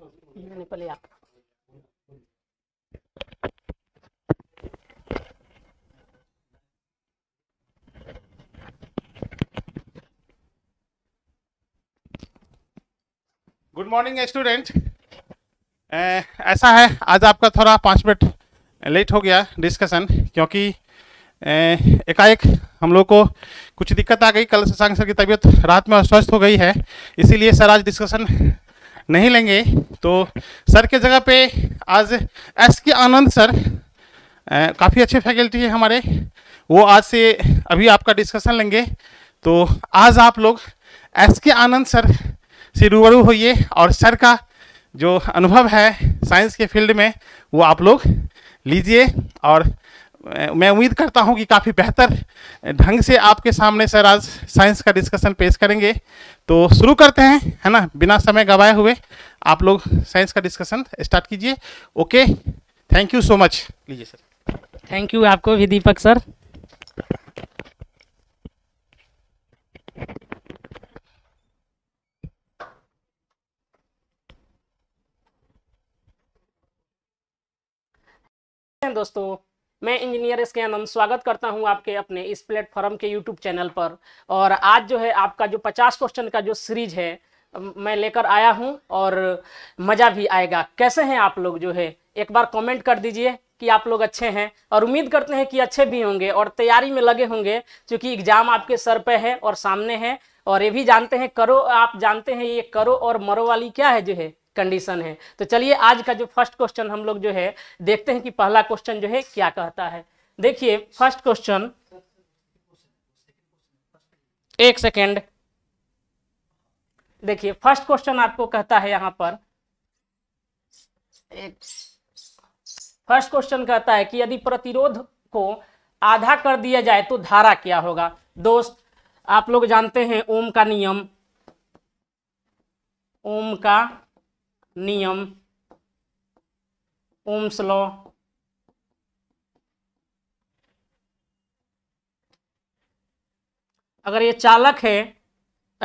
good morning student ऐसा है आज आपका थोड़ा पाँच मिनट लेट हो गया डिस्कशन क्योंकि eh, एकाएक हम लोग को कुछ दिक्कत आ गई कल शशांक सर की तबीयत रात में अस्वस्थ हो गई है इसीलिए सर आज डिस्कशन नहीं लेंगे तो सर के जगह पे आज एस के आनंद सर काफ़ी अच्छे फैकल्टी है हमारे वो आज से अभी आपका डिस्कशन लेंगे तो आज आप लोग एस के आनंद सर से रूबरू होइए और सर का जो अनुभव है साइंस के फील्ड में वो आप लोग लीजिए और मैं उम्मीद करता हूं कि काफ़ी बेहतर ढंग से आपके सामने सर आज साइंस का डिस्कशन पेश करेंगे तो शुरू करते हैं है ना बिना समय गवाए हुए आप लोग साइंस का डिस्कशन स्टार्ट कीजिए okay thank you so much लीजिए सर थैंक यू आपको भी दीपक सर दोस्तों मैं इंजीनियर एस के आनंद स्वागत करता हूं आपके अपने इस प्लेटफॉर्म के यूट्यूब चैनल पर और आज जो है आपका जो पचास क्वेश्चन का जो सीरीज है मैं लेकर आया हूं और मज़ा भी आएगा कैसे हैं आप लोग जो है एक बार कमेंट कर दीजिए कि आप लोग अच्छे हैं और उम्मीद करते हैं कि अच्छे भी होंगे और तैयारी में लगे होंगे क्योंकि एग्ज़ाम आपके सर पर है और सामने है और ये भी जानते हैं करो आप जानते हैं ये करो और मरो वाली क्या है जो है कंडीशन है तो चलिए आज का जो फर्स्ट क्वेश्चन हम लोग जो है देखते हैं कि पहला क्वेश्चन जो है क्या कहता है देखिए फर्स्ट क्वेश्चन एक सेकेंड देखिए फर्स्ट क्वेश्चन आपको कहता है यहां पर फर्स्ट क्वेश्चन कहता है कि यदि प्रतिरोध को आधा कर दिया जाए तो धारा क्या होगा दोस्त आप लोग जानते हैं ओम का नियम ओम का नियम ओम्स लॉ अगर ये चालक है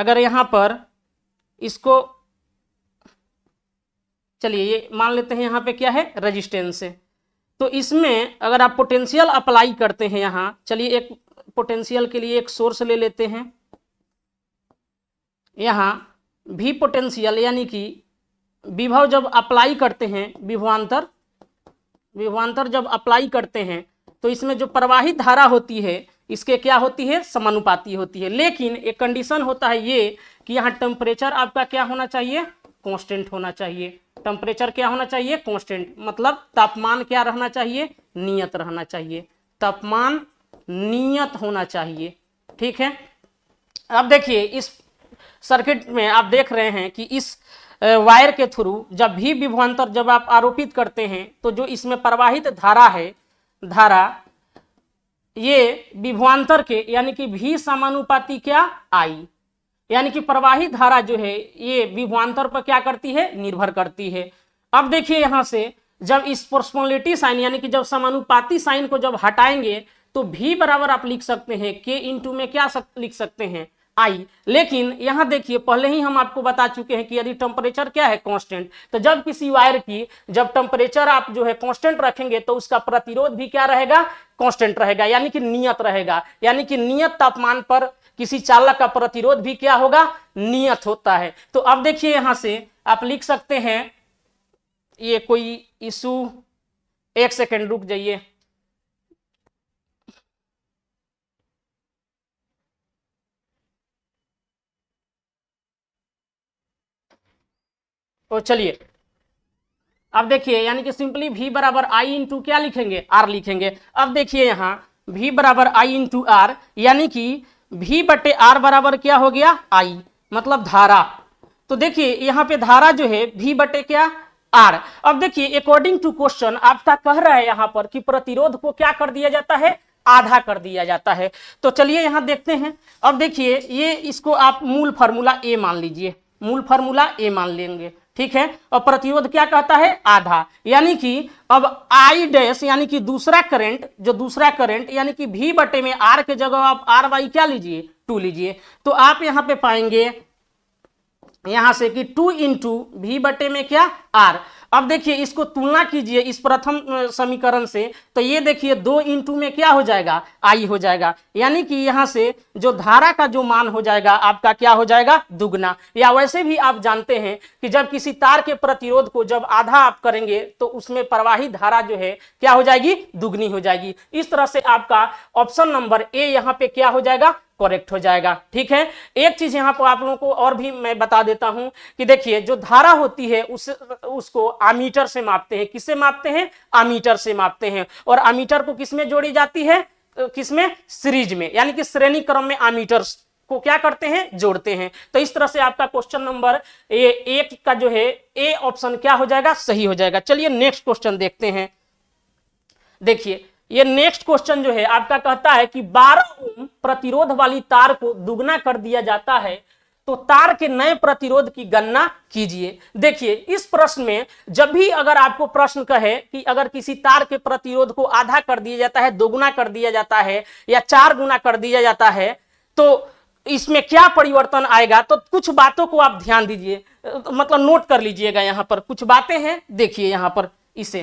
अगर यहाँ पर इसको चलिए ये मान लेते हैं यहाँ पे क्या है रेजिस्टेंस है तो इसमें अगर आप पोटेंशियल अप्लाई करते हैं यहाँ चलिए एक पोटेंशियल के लिए एक सोर्स ले लेते हैं यहाँ भी पोटेंशियल यानी कि विभव जब अप्लाई करते हैं विभवान्तर विभवान्तर जब अप्लाई करते हैं तो इसमें जो प्रवाहित धारा होती है इसके क्या होती है समानुपाती होती है लेकिन एक कंडीशन होता है ये कि यहाँ टेम्परेचर आपका क्या होना चाहिए कांस्टेंट होना चाहिए टेम्परेचर क्या होना चाहिए कांस्टेंट मतलब तापमान क्या रहना चाहिए नियत रहना चाहिए तापमान नियत होना चाहिए ठीक है अब देखिए इस सर्किट में आप देख रहे हैं कि इस वायर के थ्रू जब भी विभवांतर जब आप आरोपित करते हैं तो जो इसमें प्रवाहित धारा है धारा ये विभवांतर के यानी कि भी समानुपाती क्या आई यानी कि प्रवाहित धारा जो है ये विभवांतर पर क्या करती है निर्भर करती है अब देखिए यहाँ से जब इस प्रोस्पोलिटी साइन यानी कि जब समानुपाती साइन को जब हटाएंगे तो भी बराबर आप लिख सकते हैं के इंटू में क्या सक, लिख सकते हैं आई लेकिन यहां देखिए पहले ही हम आपको बता चुके हैं कि यदि टेम्परेचर क्या है कांस्टेंट तो जब किसी वायर की जब टेम्परेचर आप जो है कांस्टेंट रखेंगे तो उसका प्रतिरोध भी क्या रहेगा कांस्टेंट रहेगा यानी कि नियत रहेगा यानी कि नियत तापमान पर किसी चालक का प्रतिरोध भी क्या होगा नियत होता है तो अब देखिए यहां से आप लिख सकते हैं ये कोई इशू एक सेकेंड रुक जाइए तो चलिए अब देखिए यानी कि सिंपली भी बराबर आई इंटू क्या लिखेंगे आर लिखेंगे अब देखिए यहाँ भी बराबर आई इंटू आर यानी कि भी बटे आर बराबर क्या हो गया आई मतलब धारा तो देखिए यहाँ पे धारा जो है भी बटे क्या आर अब देखिए अकॉर्डिंग टू क्वेश्चन आपका कह रहा है यहां पर कि प्रतिरोध को क्या कर दिया जाता है आधा कर दिया जाता है तो चलिए यहां देखते हैं अब देखिए ये इसको आप मूल फार्मूला ए मान लीजिए मूल फॉर्मूला ए मान लेंगे ठीक है और प्रतिरोध क्या कहता है आधा यानी कि अब आई डैश यानी कि दूसरा करंट जो दूसरा करंट यानी कि भी बटे में आर के जगह आप आर वाई क्या लीजिए टू लीजिए तो आप यहां पे पाएंगे यहां से कि टू इंटू भी बटे में क्या आर अब देखिए इसको तुलना कीजिए इस प्रथम समीकरण से तो ये देखिए दो इंटू में क्या हो जाएगा आई हो जाएगा यानी कि यहाँ से जो धारा का जो मान हो जाएगा आपका क्या हो जाएगा दुगना या वैसे भी आप जानते हैं कि जब किसी तार के प्रतिरोध को जब आधा आप करेंगे तो उसमें प्रवाही धारा जो है क्या हो जाएगी दुगनी हो जाएगी इस तरह से आपका ऑप्शन नंबर ए यहाँ पे क्या हो जाएगा करेक्ट हो जाएगा ठीक है एक चीज यहाँ पर आप लोगों को और भी मैं बता देता हूं कि देखिए जो धारा होती है उस उसको आमीटर से मापते हैं किससे मापते हैं आमीटर से मापते हैं और आमीटर को किसमें जोड़ी जाती है किसमें सीरीज में यानी कि श्रेणी क्रम में आमीटर को क्या करते हैं जोड़ते हैं तो इस तरह से आपका क्वेश्चन नंबर ए एक का जो है ए ऑप्शन क्या हो जाएगा सही हो जाएगा चलिए नेक्स्ट क्वेश्चन देखते हैं देखिए ये नेक्स्ट क्वेश्चन जो है आपका कहता है कि 12 ओम प्रतिरोध वाली तार को दुगना कर दिया जाता है तो तार के नए प्रतिरोध की गणना कीजिए देखिए इस प्रश्न में जब भी अगर आपको प्रश्न कहे कि अगर किसी तार के प्रतिरोध को आधा कर दिया जाता है दोगुना कर दिया जाता है या चार गुना कर दिया जाता है तो इसमें क्या परिवर्तन आएगा तो कुछ बातों को आप ध्यान दीजिए मतलब नोट कर लीजिएगा यहाँ पर कुछ बातें हैं देखिए यहाँ पर इसे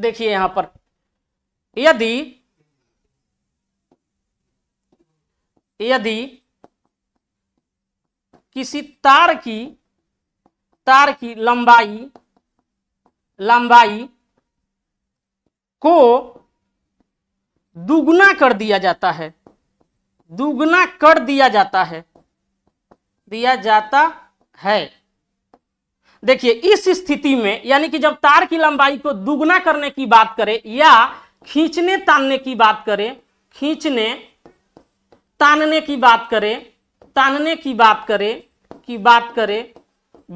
देखिए यहां पर यदि यदि किसी तार की तार की लंबाई लंबाई को दुगुना कर दिया जाता है दुगुना कर दिया जाता है दिया जाता है देखिए इस स्थिति में यानी कि जब तार की लंबाई को दुगना करने की बात करें या खींचने तानने की बात करें खींचने तानने की बात करें तानने की बात करें की बात करें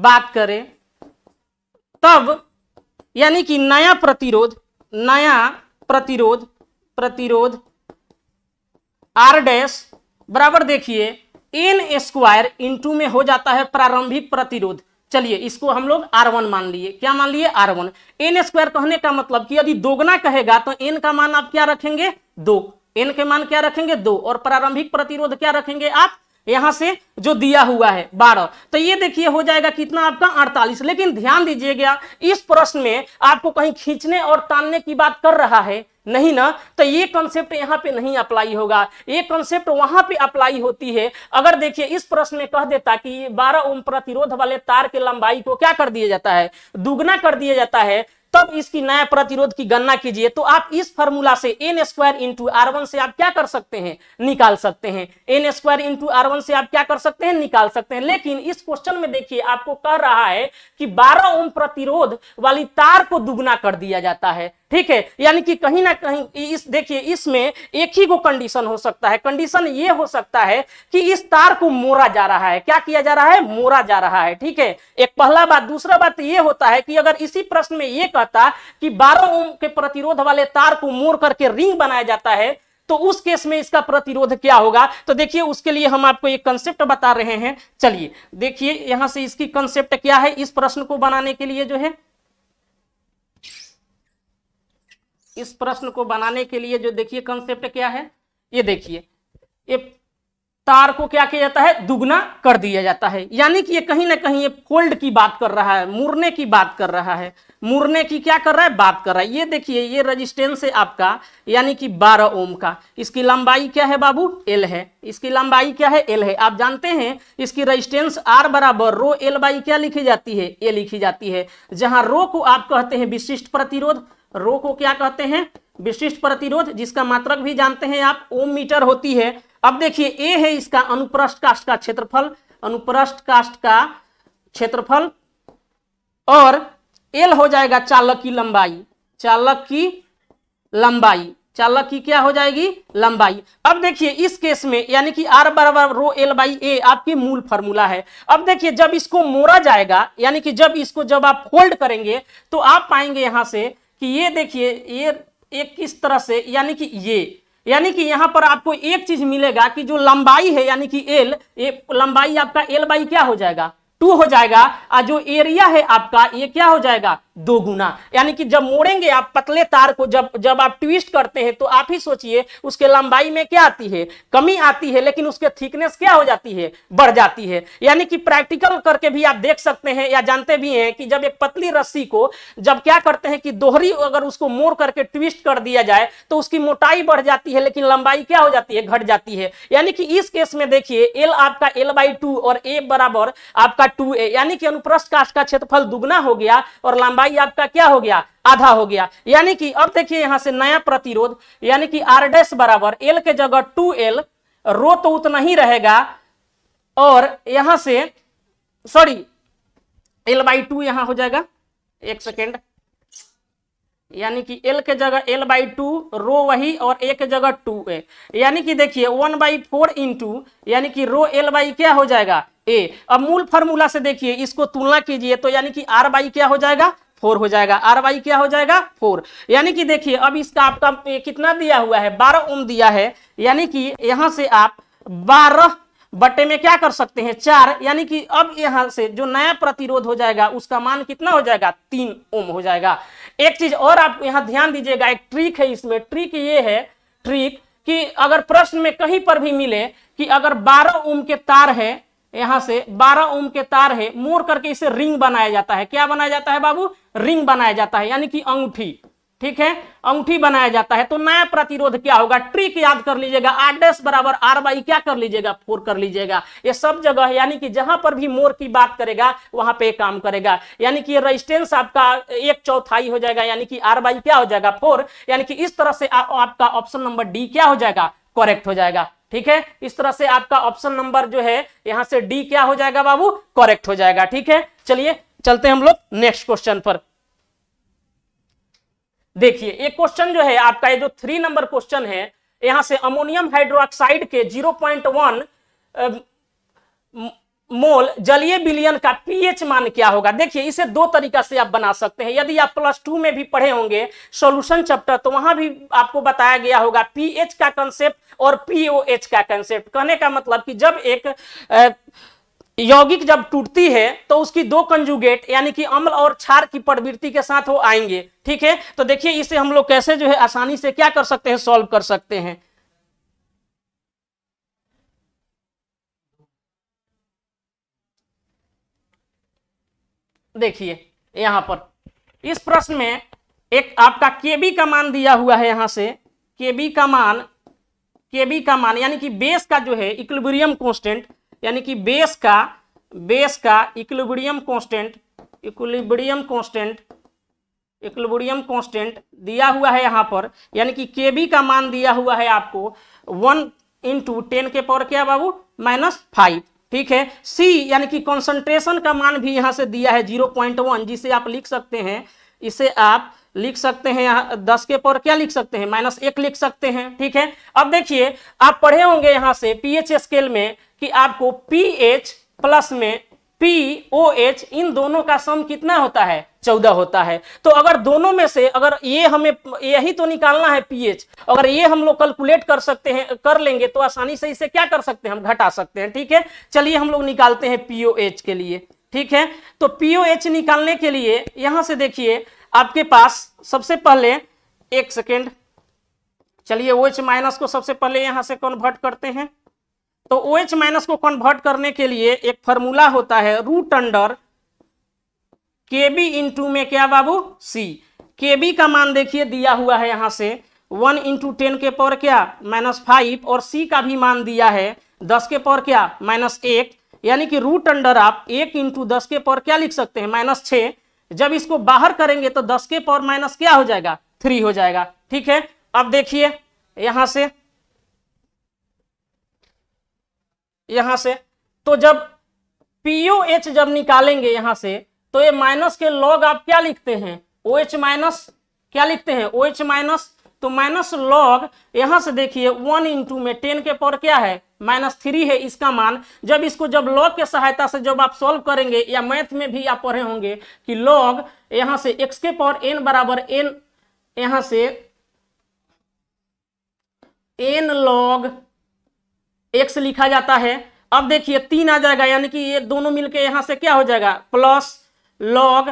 बात करें तब यानी कि नया प्रतिरोध नया प्रतिरोध प्रतिरोध आर डैश बराबर देखिए एन स्क्वायर इंटू में हो जाता है प्रारंभिक प्रतिरोध चलिए इसको हम लोग आर वन मान लिए क्या मान लिए आर वन एन स्क्वायर कहने का मतलब कि यदि दोगुना कहेगा तो एन का मान आप क्या रखेंगे दो एन के मान क्या रखेंगे दो और प्रारंभिक प्रतिरोध क्या रखेंगे आप यहां से जो दिया हुआ है बारह तो ये देखिए हो जाएगा कितना आपका अड़तालीस लेकिन ध्यान दीजिएगा इस प्रश्न में आपको कहीं खींचने और तानने की बात कर रहा है नहीं ना तो ये कॉन्सेप्ट यहाँ पे नहीं अप्लाई होगा ये कॉन्सेप्ट वहां पे अप्लाई होती है अगर देखिए इस प्रश्न में कह देता कि 12 ओम प्रतिरोध वाले तार के लंबाई को क्या कर दिया जाता है दुगना कर दिया जाता है तब इसकी नया प्रतिरोध की गणना कीजिए तो आप इस फॉर्मूला से N square into R one से आप क्या कर सकते हैं निकाल सकते हैं N square into R one से आप क्या कर सकते हैं निकाल सकते हैं लेकिन इस क्वेश्चन में देखिए आपको कह रहा है कि 12 ओम प्रतिरोध वाली तार को दुगना कर दिया जाता है ठीक है यानी कि कहीं ना कहीं इस देखिए इसमें एक ही को कंडीशन हो सकता है कंडीशन ये हो सकता है कि इस तार को मोरा जा रहा है क्या किया जा रहा है मोरा जा रहा है ठीक है एक पहला बात दूसरा बात ये होता है कि अगर इसी प्रश्न में ये कहता कि बारह ओम के प्रतिरोध वाले तार को मोर करके रिंग बनाया जाता है तो उस केस में इसका प्रतिरोध क्या होगा तो देखिए उसके लिए हम आपको एक कंसेप्ट बता रहे हैं चलिए देखिए यहां से इसकी कंसेप्ट क्या है इस प्रश्न को बनाने के लिए जो है इस प्रश्न को बनाने के लिए जो देखिए कंसेप्ट क्या है ये देखिए ये तार को क्या किया जाता है दुगना कर दिया जाता है यानी कि ये कहीं ना कहीं ये फोल्ड की बात कर रहा है मुड़ने की बात कर रहा है मुड़ने की क्या कर रहा है बात कर रहा है ये देखिए ये रेजिस्टेंस है आपका यानी कि 12 ओम का इसकी लंबाई क्या है बाबू एल है इसकी लंबाई क्या है एल है आप जानते हैं इसकी रेजिस्टेंस आर बराबर रो एल बाई क्या लिखी जाती है ए लिखी जाती है जहां रो को आप कहते हैं विशिष्ट प्रतिरोध रो को क्या कहते हैं विशिष्ट प्रतिरोध जिसका मात्रक भी जानते हैं आप ओम मीटर होती है अब देखिए ए है इसका अनुप्रष्ट काष्ट का क्षेत्रफल अनुप्रष्ट काष्ट का क्षेत्रफल और एल हो जाएगा चालक की लंबाई चालक की लंबाई चालक की क्या हो जाएगी लंबाई अब देखिए इस केस में यानी कि आर बराबर रो एल बाई ए आपकी मूल फॉर्मूला है अब देखिए जब इसको मोड़ा जाएगा यानी कि जब इसको जब आप फोल्ड करेंगे तो आप पाएंगे यहां से कि ये देखिए ये एक किस तरह से यानी कि ये यानी कि यहाँ पर आपको एक चीज मिलेगा कि जो लंबाई है यानी कि एल ये लंबाई आपका एल बाई क्या हो जाएगा टू हो जाएगा और जो एरिया है आपका ये क्या हो जाएगा दो गुना यानी कि जब मोड़ेंगे आप पतले तार को जब जब आप ट्विस्ट करते हैं तो आप ही सोचिए उसके लंबाई में क्या आती है कमी आती है लेकिन उसके थिकनेस क्या हो जाती है बढ़ जाती है यानी कि प्रैक्टिकल करके भी आप देख सकते हैं या जानते भी हैं कि जब एक पतली रस्सी को जब क्या करते हैं कि दोहरी अगर उसको मोड़ करके ट्विस्ट कर दिया जाए तो उसकी मोटाई बढ़ जाती है लेकिन लंबाई क्या हो जाती है घट जाती है यानी कि इस केस में देखिए एल आपका एल बाई और ए बराबर आपका टू ए यानी कि अनुप्रस्थ काश का क्षेत्रफल दुगना हो गया और लंबाई आपका क्या हो गया आधा हो गया यानी कि अब देखिए यहां से नया प्रतिरोध यानी कि आर डेस बराबर एल के जगह टू एल रो तो उतना ही रहेगा और यहां से सॉरी एल बाई टू यहां हो जाएगा एक सेकेंड यानी कि एल के जगह एल बाई टू रो वही और ए के जगह टू ए यानी कि देखिए वन बाई फोर इंटू यानी कि रो एल बाई क्या हो जाएगा ए अब मूल फार्मूला से देखिए इसको तुलना कीजिए तो यानी कि आर बाई क्या हो जाएगा फोर हो जाएगा आर बाई क्या हो जाएगा फोर यानी कि देखिए अब इसका आपका कितना दिया हुआ है बारह ओम दिया है यानी कि यहाँ से आप बारह बटे में क्या कर सकते हैं चार यानी कि अब यहाँ से जो नया प्रतिरोध हो जाएगा उसका मान कितना हो जाएगा तीन ओम हो जाएगा एक चीज और आप यहाँ ध्यान दीजिएगा एक ट्रिक है इसमें ट्रिक ये है ट्रिक कि अगर प्रश्न में कहीं पर भी मिले कि अगर 12 ओम के तार है यहां से 12 ओम के तार है मोड़ करके इसे रिंग बनाया जाता है क्या बनाया जाता है बाबू रिंग बनाया जाता है यानी कि अंगूठी ठीक है अंगूठी बनाया जाता है तो नया प्रतिरोध क्या होगा ट्रिक याद कर लीजिएगा आर डेस बराबर आर वाई क्या कर लीजिएगा फोर कर लीजिएगा ये सब जगह यानी कि जहां पर भी मोर की बात करेगा वहां पे काम करेगा यानी कि रेजिस्टेंस आपका एक चौथाई हो जाएगा यानी कि आर बाई क्या हो जाएगा फोर यानी कि इस तरह से आ, आपका ऑप्शन नंबर डी क्या हो जाएगा करेक्ट हो जाएगा ठीक है इस तरह से आपका ऑप्शन नंबर जो है यहां से डी क्या हो जाएगा बाबू करेक्ट हो जाएगा ठीक है चलिए चलते हम लोग नेक्स्ट क्वेश्चन पर देखिए ये क्वेश्चन जो है आपका ये जो थ्री नंबर क्वेश्चन है यहां से अमोनियम हाइड्रोक्साइड के 0.1 मोल जलीय विलियन का पीएच मान क्या होगा देखिए इसे दो तरीका से आप बना सकते हैं यदि आप प्लस टू में भी पढ़े होंगे सॉल्यूशन चैप्टर तो वहां भी आपको बताया गया होगा पीएच का कंसेप्ट और पीओएच का कंसेप्ट कहने का मतलब कि जब एक आ, यौगिक जब टूटती है तो उसकी दो कंजुगेट यानी कि अम्ल और क्षार की प्रवृत्ति के साथ वो आएंगे ठीक है तो देखिए इसे हम लोग कैसे जो है आसानी से क्या कर सकते हैं सॉल्व कर सकते हैं देखिए यहां पर इस प्रश्न में एक आपका केबी का मान दिया हुआ है यहां से केबी का मान केबी का मान यानी कि बेस का जो है इक्लिब्रियम कॉन्स्टेंट यानी कि बेस का बेस का equilibrium constant equilibrium constant equilibrium constant दिया हुआ है यहाँ पर यानी कि के का मान दिया हुआ है आपको वन इंटू टेन के पावर क्या बाबू माइनस फाइव ठीक है सी यानी कि कंसंट्रेशन का मान भी यहाँ से दिया है जीरो पॉइंट वन जिसे आप लिख सकते हैं इसे आप लिख सकते हैं यहाँ दस के पावर क्या लिख सकते हैं माइनस एक लिख सकते हैं ठीक है अब देखिए आप पढ़े होंगे यहाँ से एच स्केल में कि आपको पी एच प्लस में पी ओ एच इन दोनों का सम कितना होता है चौदह होता है तो अगर दोनों में से अगर ये हमें यही तो निकालना है पी एच अगर ये हम लोग कैलकुलेट कर सकते हैं कर लेंगे तो आसानी से इसे क्या कर सकते हैं हम घटा सकते हैं ठीक है चलिए हम लोग निकालते हैं पीओ एच के लिए ठीक है तो पीओ एच निकालने के लिए यहां से देखिए आपके पास सबसे पहले एक सेकेंड चलिए ओ एच माइनस को सबसे पहले यहां से कन्वर्ट करते हैं तो ओ एच माइनस को कन्वर्ट करने के लिए एक फॉर्मूला होता है root under K B into में क्या बाबू सी के बी का मान देखिए दिया हुआ है यहां से वन इंटू टेन के पावर क्या माइनस फाइव और सी का भी मान दिया है दस के पावर क्या माइनस एक यानी कि रूट अंडर आप एक इंटू दस के पावर क्या लिख सकते हैं माइनस छ जब इसको बाहर करेंगे तो दस के पावर माइनस क्या हो जाएगा थ्री हो जाएगा ठीक है अब देखिए यहां से यहां से तो जब पीओ एच जब निकालेंगे यहां से तो ये माइनस के लॉग आप क्या लिखते हैं ओ एच माइनस क्या लिखते हैं ओ एच माइनस तो माइनस लॉग यहां से देखिए वन इंटू में टेन के पावर क्या है माइनस थ्री है इसका मान जब इसको जब लॉग के सहायता से जब आप सॉल्व करेंगे या मैथ में भी आप पढ़े होंगे कि लॉग यहां से एक्स के पावर एन बराबर एन यहां से एन लॉग एक्स लिखा जाता है अब देखिए तीन आ जाएगा यानी कि ये दोनों मिलके यहाँ से क्या हो जाएगा प्लस लॉग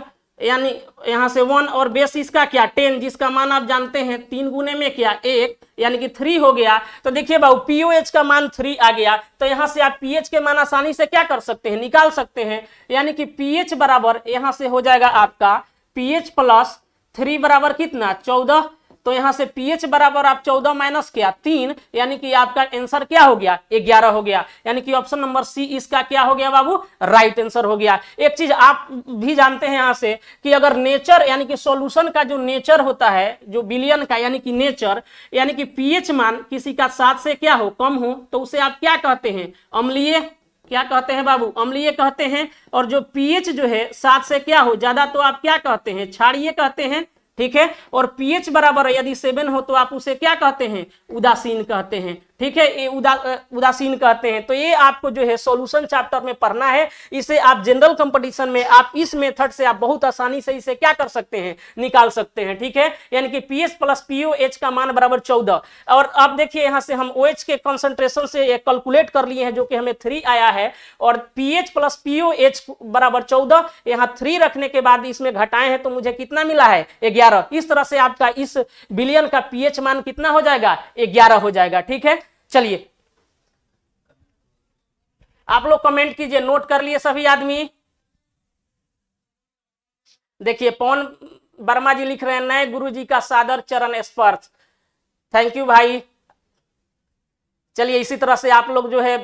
यानी यहाँ से वन और बेस इसका क्या टेन जिसका मान आप जानते हैं तीन गुने में क्या एक यानी कि थ्री हो गया तो देखिए बाबू पीओएच का मान थ्री आ गया तो यहाँ से आप पीएच के मान आसानी से क्या कर सकते हैं निकाल सकते हैं यानी कि पीएच बराबर यहाँ से हो जाएगा आपका पीएच प्लस थ्री बराबर कितना चौदह तो यहां से पीएच बराबर आप चौदह माइनस किया तीन यानी कि आपका आंसर क्या हो गया ग्यारह हो गया यानी कि ऑप्शन नंबर सी इसका क्या हो गया बाबू राइट आंसर हो गया एक चीज आप भी जानते हैं यहां से कि अगर नेचर यानी कि सॉल्यूशन का जो नेचर होता है जो बिलियन का यानी कि नेचर यानी कि पीएच मान किसी का सात से क्या हो कम हो तो उसे आप क्या कहते हैं अम्लीय क्या कहते हैं बाबू अम्लीय कहते हैं और जो पीएच जो है सात से क्या हो ज्यादा तो आप क्या कहते हैं छाड़िए कहते हैं ठीक है और पीएच बराबर है यदि सेवन हो तो आप उसे क्या कहते हैं उदासीन कहते हैं ठीक है ये उदा उदासीन कहते हैं तो ये आपको जो है सॉल्यूशन चैप्टर में पढ़ना है इसे आप जनरल कंपटीशन में आप इस मेथड से आप बहुत आसानी से इसे क्या कर सकते हैं निकाल सकते हैं ठीक है यानी कि पीएच प्लस पीओ एच का मान बराबर चौदह और आप देखिए यहां से हम ओ OH के कंसंट्रेशन से ये कैलकुलेट कर लिए हैं जो कि हमें थ्री आया है और P H plus PO H बराबर चौदह यहाँ थ्री रखने के बाद इसमें घटाए हैं तो मुझे कितना मिला है ग्यारह ग्यारह इस तरह से आपका इस बिलियन का पीएच मान कितना हो जाएगा ग्यारह हो जाएगा ठीक है चलिए आप लोग कमेंट कीजिए नोट कर लिए सभी आदमी देखिए पवन वर्मा जी लिख रहे हैं नए गुरु जी का सादर चरण स्पर्श थैंक यू भाई चलिए इसी तरह से आप लोग जो है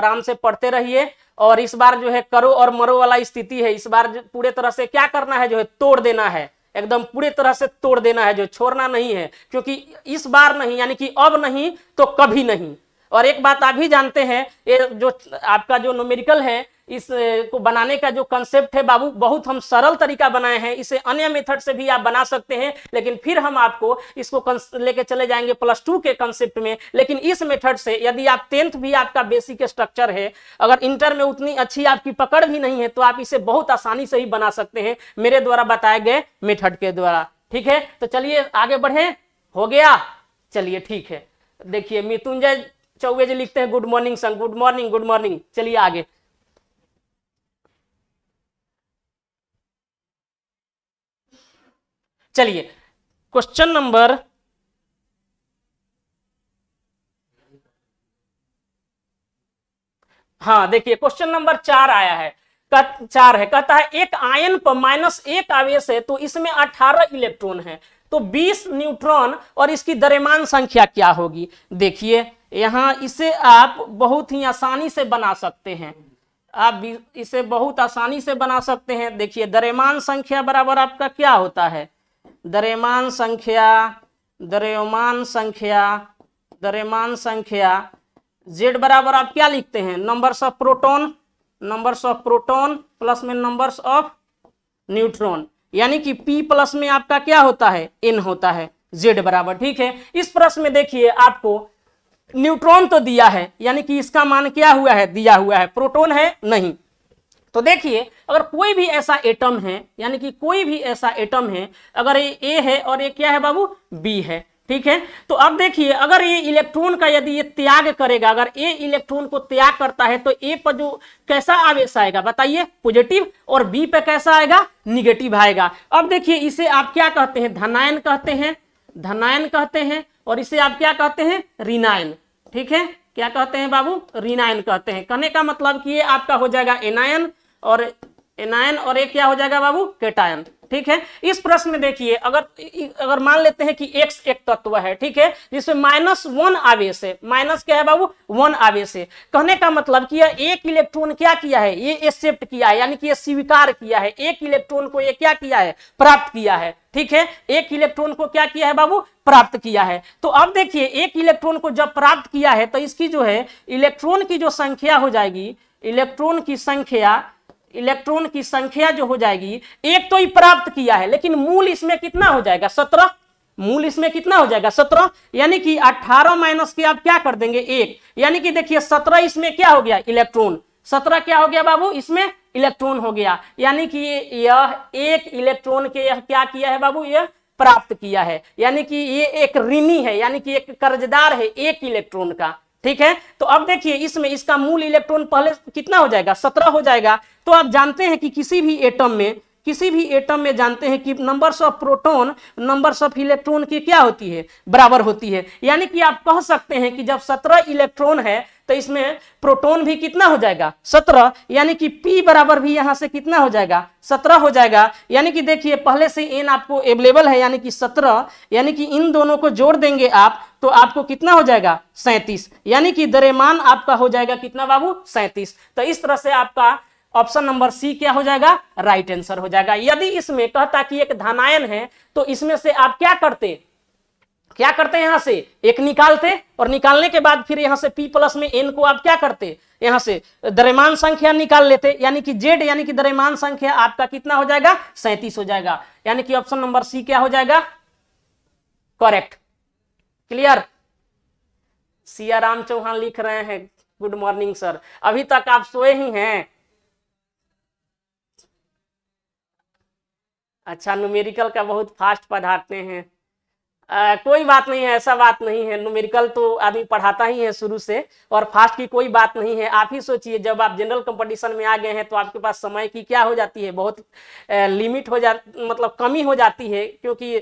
आराम से पढ़ते रहिए और इस बार जो है करो और मरो वाला स्थिति है इस बार पूरे तरह से क्या करना है जो है तोड़ देना है एकदम पूरे तरह से तोड़ देना है जो छोड़ना नहीं है क्योंकि इस बार नहीं यानी कि अब नहीं तो कभी नहीं और एक बात आप भी जानते हैं ये जो आपका जो नोमेरिकल है इस को बनाने का जो कंसेप्ट है बाबू बहुत हम सरल तरीका बनाए हैं इसे अन्य मेथड से भी आप बना सकते हैं लेकिन फिर हम आपको इसको लेके चले जाएंगे प्लस टू के कंसेप्ट में लेकिन इस मेथड से यदि आप टेंथ भी आपका बेसिक स्ट्रक्चर है अगर इंटर में उतनी अच्छी आपकी पकड़ भी नहीं है तो आप इसे बहुत आसानी से ही बना सकते हैं मेरे द्वारा बताए गए मेथड के द्वारा ठीक है तो चलिए आगे बढ़े हो गया चलिए ठीक है देखिए मितुंजय चौबे जी लिखते हैं good morning sir good morning good morning चलिए आगे चलिए क्वेश्चन नंबर हाँ देखिए क्वेश्चन नंबर चार आया है कत, चार है कहता है एक आयन पर माइनस एक आवेश है तो इसमें अठारह इलेक्ट्रॉन है तो बीस न्यूट्रॉन और इसकी द्रव्यमान संख्या क्या होगी देखिए यहां इसे आप बहुत ही आसानी से बना सकते हैं आप इसे बहुत आसानी से बना सकते हैं देखिए द्रव्यमान संख्या बराबर आपका क्या होता है द्रव्यमान संख्या द्रव्यमान संख्या द्रव्यमान संख्या जेड बराबर आप क्या लिखते हैं numbers of proton numbers of proton plus में नंबर्स ऑफ न्यूट्रॉन यानी कि P प्लस में आपका क्या होता है इन होता है Z बराबर ठीक है इस प्रश्न में देखिए आपको न्यूट्रॉन तो दिया है यानी कि इसका मान क्या हुआ है दिया हुआ है प्रोटॉन है नहीं तो देखिए अगर कोई भी ऐसा एटम है यानी कि कोई भी ऐसा एटम है अगर ये ए है और ये क्या है बाबू बी है ठीक है तो अब देखिए अगर ये इलेक्ट्रॉन का यदि ये त्याग करेगा अगर ए इलेक्ट्रॉन को त्याग करता है तो ए पर जो कैसा आवेश आएगा बताइए पॉजिटिव और बी पर कैसा आएगा निगेटिव आएगा अब देखिए इसे आप क्या कहते हैं धनायन कहते हैं धनायन कहते हैं और इसे आप क्या कहते हैं रिनायन ठीक है क्या कहते हैं बाबू रिनायन कहते हैं कहने का मतलब कि ये आपका हो जाएगा एनायन और एनायन और एक क्या हो जाएगा बाबू केटायन ठीक है इस प्रश्न में देखिए अगर अगर मान लेते हैं कि x एक तत्व है ठीक है जिसमें माइनस वन आवेश है माइनस क्या है बाबू वन आवेश है कहने का मतलब कि एक इलेक्ट्रॉन क्या किया है ये एक्सेप्ट किया है यानी कि ये स्वीकार किया है एक इलेक्ट्रॉन को ये क्या किया है प्राप्त किया है ठीक है एक इलेक्ट्रॉन को क्या किया है बाबू प्राप्त किया है तो अब देखिए एक इलेक्ट्रॉन को जब प्राप्त किया है तो इसकी जो है इलेक्ट्रॉन की जो संख्या हो जाएगी इलेक्ट्रॉन की संख्या इलेक्ट्रॉन की संख्या जो हो जाएगी एक तो ही प्राप्त किया है लेकिन मूल इसमें कितना हो जाएगा सत्रह मूल इसमें कितना हो जाएगा सत्रह यानी कि अठारह माइनस के आप क्या कर देंगे एक यानी कि देखिए सत्रह इसमें क्या हो गया इलेक्ट्रॉन सत्रह क्या हो गया बाबू इसमें इलेक्ट्रॉन हो गया यानी कि यह एक इलेक्ट्रॉन के यह क्या किया है बाबू यह प्राप्त किया है यानी कि ये एक ऋणी है यानी कि एक कर्जदार है एक इलेक्ट्रॉन का ठीक है तो अब देखिए इसमें इसका मूल इलेक्ट्रॉन पहले कितना हो जाएगा सत्रह हो जाएगा तो आप जानते हैं कि किसी भी एटम में किसी भी एटम में जानते हैं कि numbers of proton numbers of electron की क्या होती है बराबर होती है यानी कि आप कह सकते हैं कि जब सत्रह इलेक्ट्रॉन है तो इसमें प्रोटोन भी कितना हो जाएगा सत्रह यानी कि पी बराबर भी यहां से कितना हो जाएगा सत्रह हो जाएगा यानी कि देखिए पहले से एन आपको अवेलेबल है यानी कि सत्रह यानी कि इन दोनों को जोड़ देंगे आप तो आपको कितना हो जाएगा सैंतीस यानी कि दरेमान आपका हो जाएगा कितना बाबू सैंतीस तो इस तरह से आपका ऑप्शन नंबर सी क्या हो जाएगा राइट right आंसर हो जाएगा यदि इसमें कहता कि एक धनायन है तो इसमें से आप क्या करते क्या करते हैं यहां से एक निकालते और निकालने के बाद फिर यहां से पी प्लस में एन को आप क्या करते यहां से द्रव्यमान संख्या निकाल लेते यानी कि जेड यानी कि द्रव्यमान संख्या आपका कितना हो जाएगा सैंतीस हो जाएगा यानी कि ऑप्शन नंबर सी क्या हो जाएगा करेक्ट क्लियर सिया राम चौहान लिख रहे हैं गुड मॉर्निंग सर अभी तक आप सोए ही हैं अच्छा न्यूमेरिकल का बहुत फास्ट पढ़ाते हैं आ, कोई बात नहीं है ऐसा बात नहीं है न्यूमेरिकल तो आदमी पढ़ाता ही है शुरू से और फास्ट की कोई बात नहीं है आप ही सोचिए जब आप जनरल कंपटीशन में आ गए हैं तो आपके पास समय की क्या हो जाती है बहुत ए, लिमिट हो जा मतलब कमी हो जाती है क्योंकि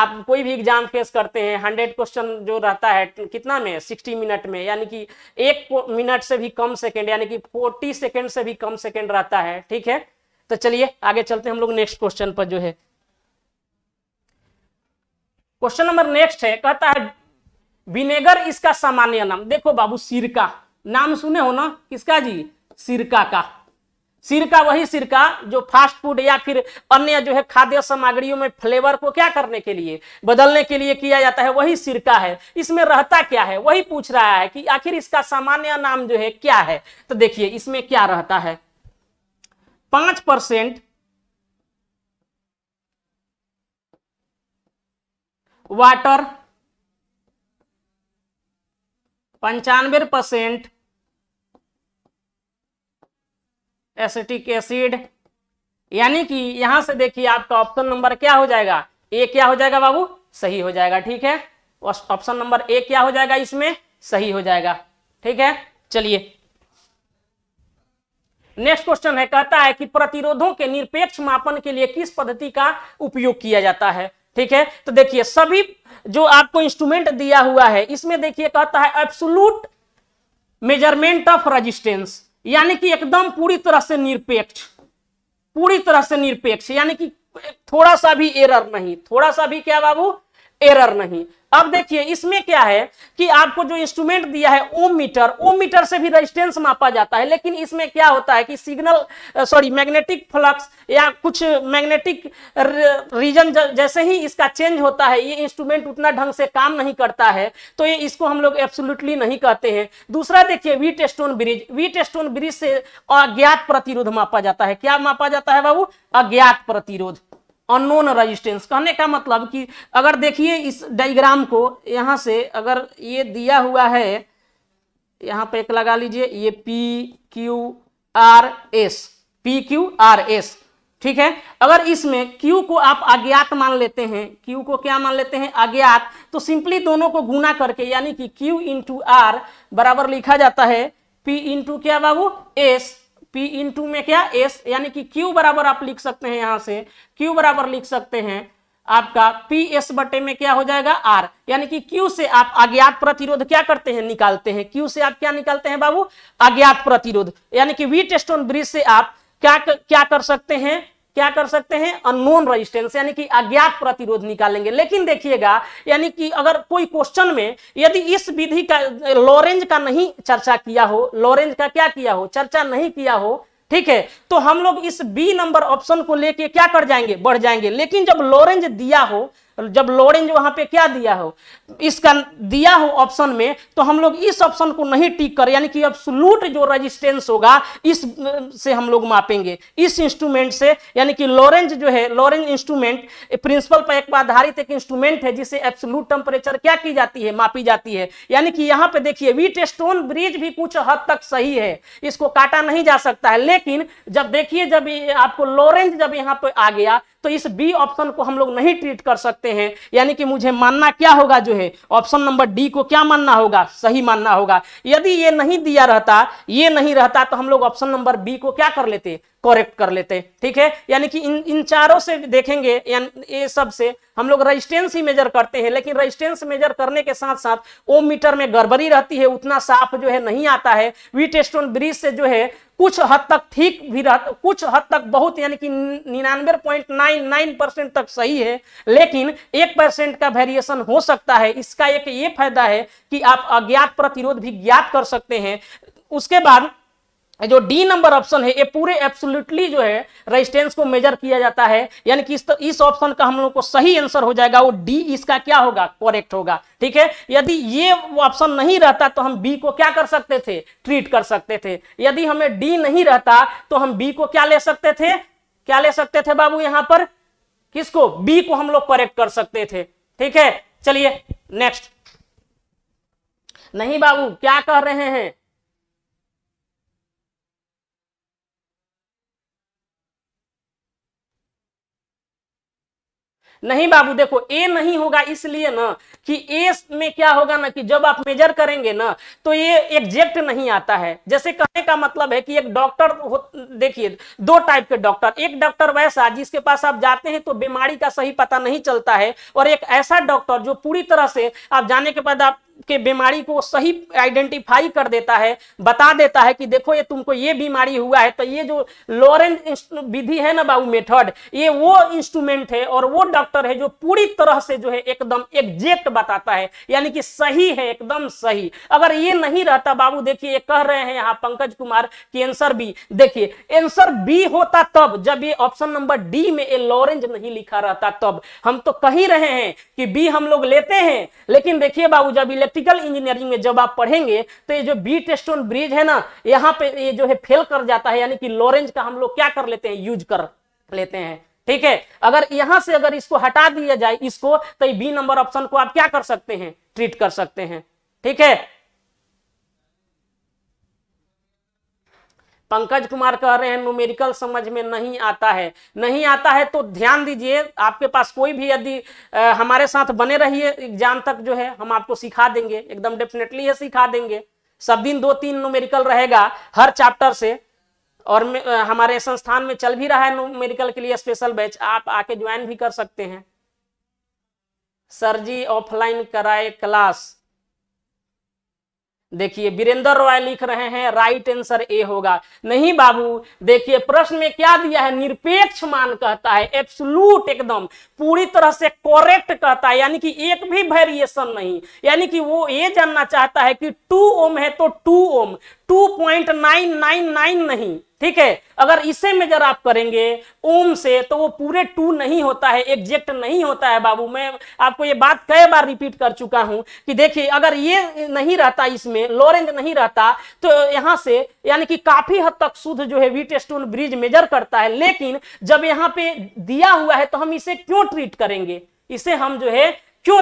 आप कोई भी एग्जाम फेस करते हैं हंड्रेड क्वेश्चन जो रहता है कितना में सिक्सटी मिनट में यानी कि एक मिनट से भी कम सेकेंड यानी कि फोर्टी सेकेंड से भी कम सेकेंड रहता है ठीक है तो चलिए आगे चलते हैं हम लोग नेक्स्ट क्वेश्चन पर जो है क्वेश्चन नंबर नेक्स्ट है कहता है विनेगर इसका सामान्य नाम देखो बाबू सिरका नाम सुने हो ना किसका जी सिरका का सिरका वही सिरका जो फास्ट फूड या फिर अन्य जो है खाद्य सामग्रियों में फ्लेवर को क्या करने के लिए बदलने के लिए किया जाता है वही सिरका है इसमें रहता क्या है वही पूछ रहा है कि आखिर इसका सामान्य नाम जो है क्या है तो देखिए इसमें क्या रहता है पांच परसेंट वाटर पंचानवे परसेंट एसिटिक एसिड यानी कि यहां से देखिए आपका ऑप्शन नंबर क्या हो जाएगा ए क्या हो जाएगा बाबू सही हो जाएगा ठीक है ऑप्शन नंबर ए क्या हो जाएगा इसमें सही हो जाएगा ठीक है चलिए नेक्स्ट क्वेश्चन है कहता है कि प्रतिरोधों के निरपेक्ष मापन के लिए किस पद्धति का उपयोग किया जाता है ठीक है तो देखिए सभी जो आपको इंस्ट्रूमेंट दिया हुआ है इसमें देखिए कहता है एब्सुलूट मेजरमेंट ऑफ रजिस्टेंस यानी कि एकदम पूरी तरह से निरपेक्ष पूरी तरह से निरपेक्ष यानी कि थोड़ा सा भी एरर नहीं थोड़ा सा भी क्या बाबू एरर नहीं अब देखिए इसमें क्या है कि आपको जो इंस्ट्रूमेंट दिया है ओम मीटर ओम मीटर से भी रेजिस्टेंस मापा जाता है लेकिन इसमें क्या होता है कि सिग्नल सॉरी मैग्नेटिक फ्लक्स या कुछ मैग्नेटिक रीजन जैसे ही इसका चेंज होता है ये इंस्ट्रूमेंट उतना ढंग से काम नहीं करता है तो ये इसको हम लोग एब्सोल्युटली नहीं कहते हैं दूसरा देखिए Wheatstone bridge Wheatstone bridge से अज्ञात प्रतिरोध मापा जाता है क्या मापा जाता है बाबू अज्ञात प्रतिरोध अननोन रजिस्टेंस कहने का मतलब कि अगर देखिए इस डाइग्राम को यहाँ से अगर ये दिया हुआ है यहाँ पे एक लगा लीजिए ये P Q R S P Q R S ठीक है अगर इसमें Q को आप अज्ञात मान लेते हैं Q को क्या मान लेते हैं अज्ञात तो सिंपली दोनों को गुना करके यानी कि Q इंटू आर बराबर लिखा जाता है P इंटू क्या बाबू S P इन टू में क्या S यानी कि Q बराबर आप लिख सकते हैं यहां से Q बराबर लिख सकते हैं आपका पी एस बटे में क्या हो जाएगा आर यानी कि क्यू से आप अज्ञात प्रतिरोध क्या करते हैं निकालते हैं क्यू से आप क्या निकालते हैं बाबू अज्ञात प्रतिरोध यानी कि वी टेस्टोन ब्रिज से आप क्या क्या कर सकते हैं क्या कर सकते हैं अननोन रेजिस्टेंस यानी कि अज्ञात प्रतिरोध निकालेंगे लेकिन देखिएगा यानी कि अगर कोई क्वेश्चन में यदि इस विधि का लॉरेंज का नहीं चर्चा किया हो लॉरेंज का क्या किया हो चर्चा नहीं किया हो ठीक है तो हम लोग इस बी नंबर ऑप्शन को लेके क्या कर जाएंगे बढ़ जाएंगे लेकिन जब लॉरेंज दिया हो जब लोरेंज वहां पे क्या दिया हो इसका दिया हो ऑप्शन में तो हम लोग इस ऑप्शन को नहीं टिक कर यानी कि एब्सोल्यूट जो रेजिस्टेंस होगा इस से हम लोग मापेंगे इस इंस्ट्रूमेंट से यानी कि लॉरेंज जो है लॉरेंज इंस्ट्रूमेंट प्रिंसिपल पर एक आधारित एक इंस्ट्रूमेंट है जिसे एब्सोल्यूट टेम्परेचर क्या की जाती है मापी जाती है यानी कि यहाँ पे देखिए वीट स्टोन ब्रिज भी कुछ हद तक सही है इसको काटा नहीं जा सकता है लेकिन जब देखिए जब आपको लॉरेंज जब यहाँ पे आ गया तो इस बी ऑप्शन को हम लोग नहीं ट्रीट कर सकते हैं यानी कि मुझे मानना क्या होगा जो है ऑप्शन नंबर डी को क्या मानना होगा सही मानना होगा यदि ये नहीं दिया रहता ये नहीं रहता तो हम लोग ऑप्शन नंबर बी को क्या कर लेते करेक्ट कर लेते हैं ठीक है यानी कि इन इन चारों से देखेंगे ये सब से हम लोग रजिस्टेंस ही मेजर करते हैं लेकिन रजिस्टेंस मेजर करने के साथ साथ ओ मीटर में गड़बड़ी रहती है उतना साफ जो है नहीं आता है वीट स्टोन ब्रिज से जो है कुछ हद तक ठीक भी रहता कुछ हद तक बहुत यानी कि निन्यानवे पॉइंट नाइन नाइन परसेंट तक सही है लेकिन एक परसेंट का वेरिएशन हो सकता है इसका एक ये फायदा है कि आप अज्ञात प्रतिरोध भी ज्ञात कर सकते हैं उसके बाद जो डी नंबर ऑप्शन है ये पूरे एब्सोल्युटली जो है रेजिस्टेंस को मेजर किया जाता है यानी कि इस ऑप्शन का हम लोग को सही आंसर हो जाएगा वो डी इसका क्या होगा करेक्ट होगा ठीक है यदि ये ऑप्शन नहीं रहता तो हम बी को क्या कर सकते थे ट्रीट कर सकते थे यदि हमें डी नहीं रहता तो हम बी को क्या ले सकते थे क्या ले सकते थे बाबू यहां पर किसको बी को हम लोग करेक्ट कर सकते थे ठीक है चलिए नेक्स्ट नहीं बाबू क्या कह रहे हैं नहीं बाबू देखो ए नहीं होगा इसलिए ना कि ए में क्या होगा ना कि जब आप मेजर करेंगे ना तो ये एग्जैक्ट नहीं आता है जैसे कहने का मतलब है कि एक डॉक्टर देखिए दो टाइप के डॉक्टर एक डॉक्टर वैसा जिसके पास आप जाते हैं तो बीमारी का सही पता नहीं चलता है और एक ऐसा डॉक्टर जो पूरी तरह से आप जाने के बाद आप के बीमारी को सही आइडेंटिफाई कर देता है बता देता है कि देखो ये तुमको ये बीमारी हुआ है तो ये जो लॉरेंस विधि है ना बाबू मेथड ये वो इंस्ट्रूमेंट है और वो डॉक्टर है जो पूरी तरह से जो है एकदम एग्जेक्ट बताता है यानी कि सही है एकदम सही अगर ये नहीं रहता बाबू देखिए कह रहे हैं यहाँ पंकज कुमार कि एंसर बी देखिए एंसर बी होता तब जब ये ऑप्शन नंबर डी में ये लॉरेंज नहीं लिखा रहता तब हम तो कह ही रहे हैं कि बी हम लोग लेते हैं लेकिन देखिए बाबू जब इलेक्ट्रिक इलेक्ट्रिकल इंजीनियरिंग में जब आप पढ़ेंगे तो ये जो बी टेस्टोन ब्रिज है ना यहाँ पे ये जो है फेल कर जाता है यानी कि लॉरेंज का हम लोग क्या कर लेते हैं यूज कर लेते हैं ठीक है अगर यहां से अगर इसको हटा दिया जाए इसको तो बी नंबर ऑप्शन को आप क्या कर सकते हैं ट्रीट कर सकते हैं ठीक है पंकज कुमार कह रहे हैं न्यूमेरिकल समझ में नहीं आता है नहीं आता है तो ध्यान दीजिए आपके पास कोई भी यदि हमारे साथ बने रहिए एग्जाम तक जो है हम आपको सिखा देंगे एकदम डेफिनेटली ये सिखा देंगे सब दिन दो तीन न्यूमेरिकल रहेगा हर चैप्टर से और हमारे संस्थान में चल भी रहा है न्यूमेरिकल के लिए स्पेशल बैच आप आके ज्वाइन भी कर सकते हैं सर जी ऑफलाइन कराए क्लास देखिए वीरेंद्र रॉय लिख रहे हैं राइट आंसर ए होगा नहीं बाबू देखिए प्रश्न में क्या दिया है निरपेक्ष मान कहता है एब्सुलूट एकदम पूरी तरह से करेक्ट कहता है यानी कि एक भी वेरिएशन नहीं यानी कि वो ये जानना चाहता है कि टू ओम है तो two ohm two point nine nine nine नहीं ठीक है अगर इसे मेजर आप करेंगे ओम से तो वो पूरे टू नहीं होता है एग्जेक्ट नहीं होता है बाबू मैं आपको ये बात कई बार रिपीट कर चुका हूं कि देखिए अगर ये नहीं रहता इसमें लोरेंज नहीं रहता तो यहां से यानी कि काफी हद तक शुद्ध जो है वीट स्टोन ब्रिज मेजर करता है लेकिन जब यहां पे दिया हुआ है तो हम इसे क्यों ट्रीट करेंगे इसे हम जो है क्यों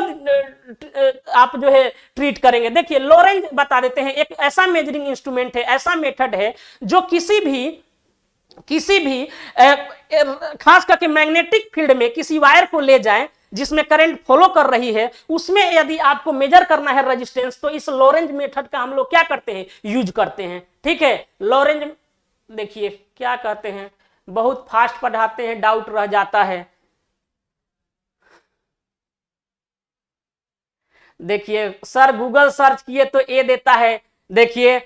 आप जो है ट्रीट करेंगे देखिए लॉरेंज बता देते हैं एक ऐसा मेजरिंग इंस्ट्रूमेंट है ऐसा मेथड है जो किसी भी किसी भी खास करके मैग्नेटिक फील्ड में किसी वायर को ले जाए जिसमें करंट फॉलो कर रही है उसमें यदि आपको मेजर करना है रेजिस्टेंस तो इस लॉरेंज मेथड का हम लोग क्या करते हैं यूज करते हैं ठीक है लॉरेंज देखिए क्या कहते हैं बहुत फास्ट पढ़ाते हैं डाउट रह जाता है देखिए सर गूगल सर्च किए तो ए देता है देखिए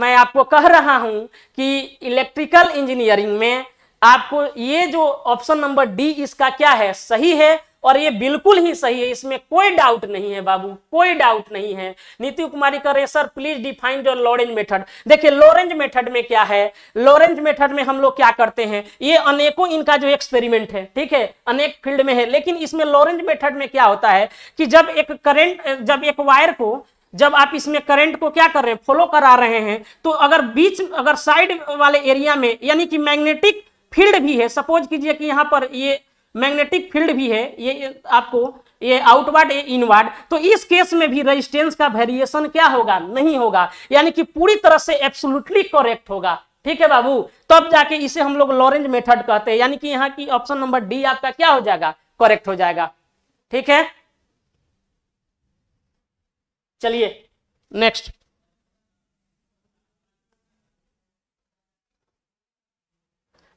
मैं आपको कह रहा हूं कि इलेक्ट्रिकल इंजीनियरिंग में आपको ये जो ऑप्शन नंबर डी इसका क्या है सही है और ये बिल्कुल ही सही है इसमें कोई डाउट नहीं है बाबू कोई डाउट नहीं है नीति कुमारी कर रहे sir please define your Lorenz method देखिए लॉरेंज मेथड में क्या है लॉरेंज मेथड में हम लोग क्या करते हैं ये अनेकों इनका जो एक्सपेरिमेंट है ठीक है अनेक फील्ड में है लेकिन इसमें लॉरेंज मेथड में क्या होता है कि जब एक करेंट जब एक वायर को जब आप इसमें करंट को क्या कर रहे हैं फॉलो करा रहे हैं तो अगर बीच अगर साइड वाले एरिया में यानी कि मैग्नेटिक फील्ड भी है सपोज कीजिए कि यहाँ पर ये मैग्नेटिक फील्ड भी है ये आपको ये आउटवर्ड ये इनवर्ड तो इस केस में भी रेजिस्टेंस का वेरिएशन क्या होगा नहीं होगा यानी कि पूरी तरह से एब्सोल्युटली करेक्ट होगा ठीक है बाबू तब तो जाके इसे हम लोग लॉरेंज मेथड कहते हैं यानी कि यहाँ की ऑप्शन नंबर डी आपका क्या हो जाएगा करेक्ट हो जाएगा ठीक है चलिए नेक्स्ट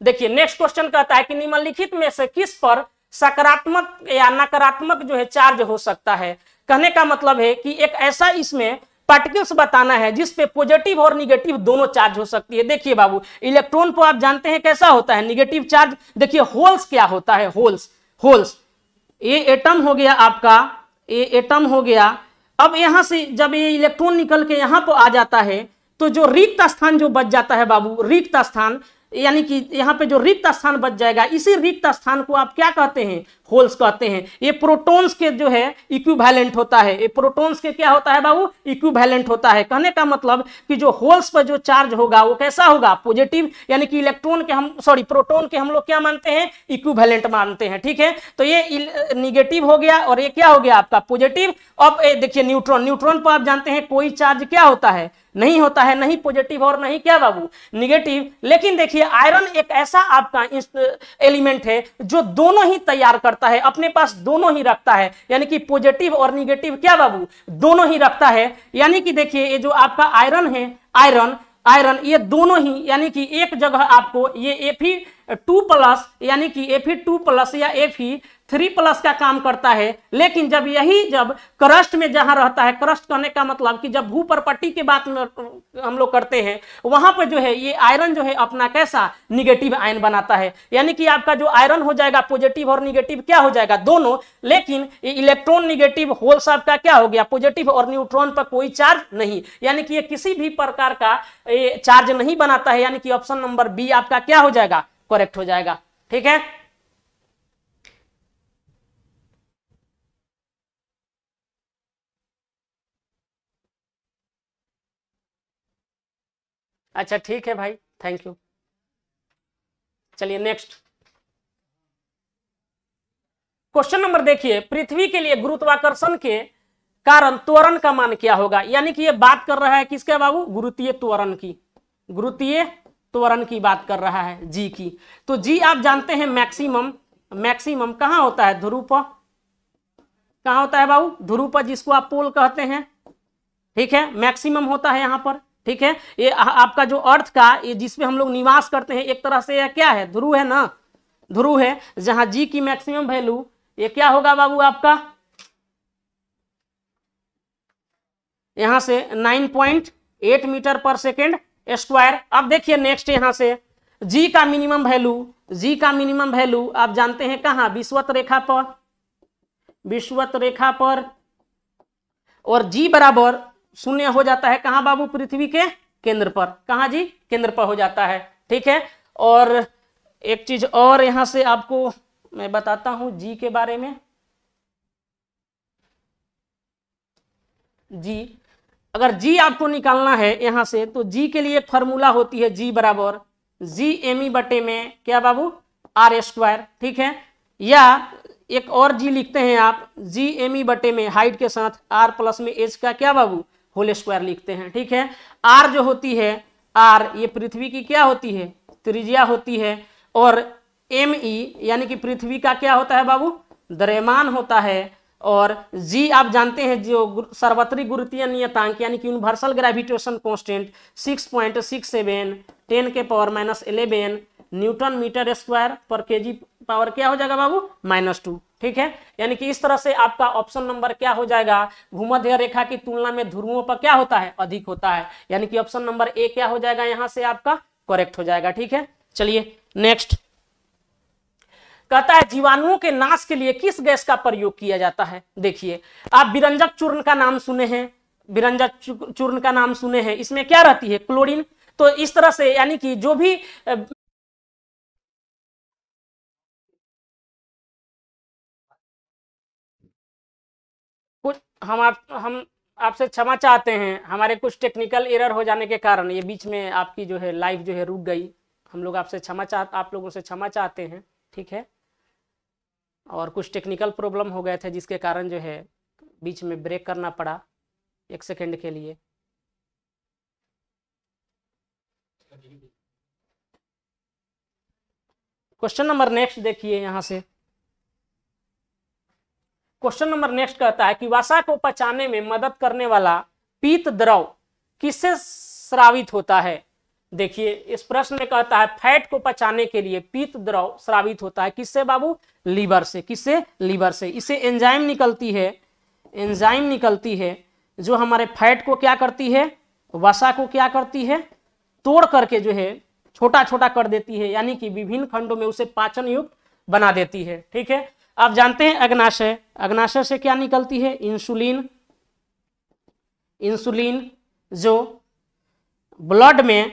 देखिए नेक्स्ट क्वेश्चन कहता है कि निम्नलिखित में से किस पर सकारात्मक या नकारात्मक जो है चार्ज हो सकता है कहने का मतलब है कि एक ऐसा इसमें पार्टिकल्स बताना है जिसपे पॉजिटिव और निगेटिव दोनों चार्ज हो सकती है देखिए बाबू इलेक्ट्रॉन पर आप जानते हैं कैसा होता है निगेटिव चार्ज देखिए होल्स क्या होता है होल्स होल्स ये एटम हो गया आपका ये एटम हो गया अब यहां से जब ये इलेक्ट्रॉन निकल के यहां पर आ जाता है तो जो रिक्त स्थान जो बच जाता है बाबू रिक्त स्थान यानी कि यहाँ पे जो रिक्त स्थान बच जाएगा इसी रिक्त स्थान को आप क्या कहते हैं होल्स कहते हैं ये प्रोटॉन्स के जो है इक्विवेलेंट होता है ये प्रोटॉन्स के क्या होता है बाबू इक्विवेलेंट होता है कहने का मतलब कि जो होल्स पर जो चार्ज होगा वो कैसा होगा पॉजिटिव यानी कि इलेक्ट्रॉन के हम सॉरी प्रोटोन के हम लोग क्या मानते हैं इक्विवेलेंट मानते हैं ठीक है तो ये निगेटिव हो गया और ये क्या हो गया आपका पॉजिटिव अब देखिए न्यूट्रॉन न्यूट्रॉन पर आप जानते हैं कोई चार्ज क्या होता है नहीं होता है नहीं पॉजिटिव और नहीं क्या बाबू निगेटिव लेकिन देखिए आयरन एक ऐसा आपका एलिमेंट uh, है जो दोनों ही तैयार करता है अपने पास दोनों ही रखता है यानी कि पॉजिटिव और निगेटिव क्या बाबू दोनों ही रखता है यानी कि देखिए ये जो आपका आयरन है आयरन आयरन ये दोनों ही यानी कि एक जगह आपको ये एफ ही टू प्लस यानी कि एफ ही टू प्लस या एफ ही थ्री प्लस का काम करता है लेकिन जब यही जब क्रस्ट में जहां रहता है क्रस्ट करने का मतलब कि जब भू भूपरपट्टी की बात हम लोग करते हैं वहां पर जो है ये आयरन जो है अपना कैसा निगेटिव आयन बनाता है यानी कि आपका जो आयरन हो जाएगा पॉजिटिव और निगेटिव क्या हो जाएगा दोनों लेकिन इलेक्ट्रॉन निगेटिव होल्स आपका क्या हो गया पॉजिटिव और न्यूट्रॉन पर कोई चार्ज नहीं यानी कि ये किसी भी प्रकार का चार्ज नहीं बनाता है यानी कि ऑप्शन नंबर बी आपका क्या हो जाएगा करेक्ट हो जाएगा ठीक है अच्छा ठीक है भाई थैंक यू चलिए नेक्स्ट क्वेश्चन नंबर देखिए पृथ्वी के लिए गुरुत्वाकर्षण के कारण त्वरण का मान क्या होगा यानी कि ये बात कर रहा है किसके बाबू गुरुतीय त्वरण की गुरुतीय त्वरण की बात कर रहा है जी की तो जी आप जानते हैं मैक्सिमम मैक्सिमम कहां होता है ध्रुप कहां होता है बाबू ध्रुप जिसको आप पोल कहते हैं ठीक है मैक्सिमम होता है यहां पर ठीक है ये आपका जो अर्थ का ये जिसमें हम लोग निवास करते हैं एक तरह से यह क्या है ध्रुव है ना ध्रुव है जहां जी की मैक्सिमम वैल्यू ये क्या होगा बाबू आपका यहां से 9.8 मीटर पर सेकेंड स्क्वायर अब देखिए नेक्स्ट यहां से जी का मिनिमम वैल्यू जी का मिनिमम वैल्यू आप जानते हैं कहा विश्वत रेखा पर विश्वत रेखा पर और जी बराबर शून्य हो जाता है कहाँ बाबू पृथ्वी के केंद्र पर कहाँ जी केंद्र पर हो जाता है ठीक है और एक चीज और यहाँ से आपको मैं बताता हूँ जी के बारे में जी अगर जी आपको निकालना है यहाँ से तो जी के लिए एक फॉर्मूला होती है जी बराबर जी एम ई e बटे में क्या बाबू आर स्क्वायर ठीक है या एक और जी लिखते हैं आप जी एम ई e बटे में हाइट के साथ आर प्लस में एच का क्या बाबू होल स्क्वायर लिखते हैं ठीक है आर जो होती है आर ये पृथ्वी की क्या होती है त्रिज्या होती है और एम ई e, यानी कि पृथ्वी का क्या होता है बाबू द्रव्यमान होता है और जी आप जानते हैं जो सर्वत्रिक गुरुत्वीय नियतांक यानी कि universal gravitation six seven ten के power minus eleven newton metre square पर केजी पावर क्या हो जाएगा बाबू माइनस टू ठीक है यानी कि इस तरह से आपका ऑप्शन नंबर क्या हो जाएगा भूमध्य रेखा की तुलना में ध्रुवों पर क्या होता है अधिक होता है यानी कि ऑप्शन नंबर ए क्या हो जाएगा यहां से आपका करेक्ट हो जाएगा ठीक है चलिए नेक्स्ट कहता है जीवाणुओं के नाश के लिए किस गैस का प्रयोग किया जाता है देखिए आप बिरंजक चूर्ण का नाम सुने हैं बिरंजक चूर्ण का नाम सुने हैं इसमें क्या रहती है क्लोरीन तो इस तरह से यानी कि जो भी कुछ हम आप हम आपसे क्षमा चाहते हैं हमारे कुछ टेक्निकल एरर हो जाने के कारण ये बीच में आपकी जो है लाइफ जो है रुक गई हम लोग आपसे क्षमा चाह आप लोगों से क्षमा चाहते हैं ठीक है और कुछ टेक्निकल प्रॉब्लम हो गए थे जिसके कारण जो है बीच में ब्रेक करना पड़ा एक सेकेंड के लिए क्वेश्चन नंबर नेक्स्ट देखिए यहाँ से क्वेश्चन नंबर नेक्स्ट कहता है कि वसा को पचाने में मदद करने वाला पीत द्रव किससे श्रावित होता है देखिए इस प्रश्न में कहता है फैट को पचाने के लिए पीत द्रव श्रावित होता है किससे बाबू लीवर से किससे लीवर से इसे एंजाइम निकलती है एंजाइम निकलती है जो हमारे फैट को क्या करती है वसा को क्या करती है तोड़ करके जो है छोटा छोटा कर देती है यानी कि विभिन्न खंडों में उसे पाचन युक्त बना देती है ठीक है आप जानते हैं अग्नाशय अग्नाशय से क्या निकलती है इंसुलिन इंसुलिन जो ब्लड में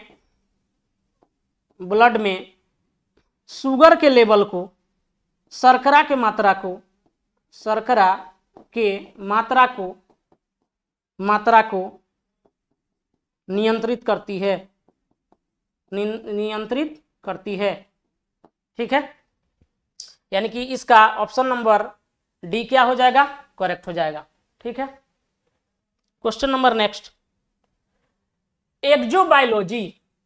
ब्लड में शुगर के लेवल को शर्करा के मात्रा को शर्करा के मात्रा को मात्रा को नियंत्रित करती है नि, नियंत्रित करती है ठीक है यानी कि इसका ऑप्शन नंबर डी क्या हो जाएगा करेक्ट हो जाएगा ठीक है क्वेश्चन नंबर नेक्स्ट बायोलॉजी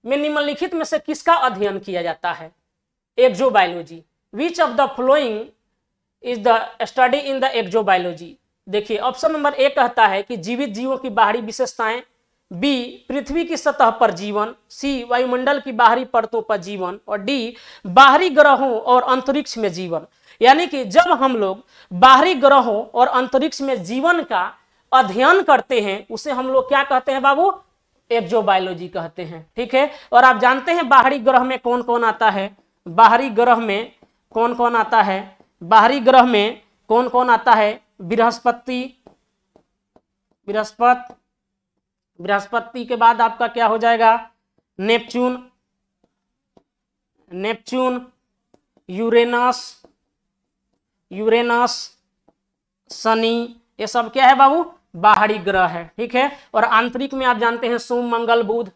में निम्नलिखित में से किसका अध्ययन किया जाता है biology which of the following is the study in the biology देखिए ऑप्शन नंबर ए कहता है कि जीवित जीवों की बाहरी विशेषताएं बी पृथ्वी की सतह पर जीवन सी वायुमंडल की बाहरी परतों पर जीवन और डी बाहरी ग्रहों और अंतरिक्ष में जीवन यानी कि जब हम लोग बाहरी ग्रहों और अंतरिक्ष में जीवन का अध्ययन करते हैं उसे हम लोग क्या कहते हैं बाबू एक्जोबायोलॉजी कहते हैं ठीक है और आप जानते हैं बाहरी ग्रह में कौन कौन आता है बाहरी ग्रह में कौन कौन आता है बाहरी ग्रह में कौन कौन आता है बृहस्पति बृहस्पति बृहस्पति के बाद आपका क्या हो जाएगा Neptune Neptune Uranus Uranus Shani ये सब क्या है बाबू बाहरी ग्रह है ठीक है और आंतरिक में आप जानते हैं सोम मंगल बुध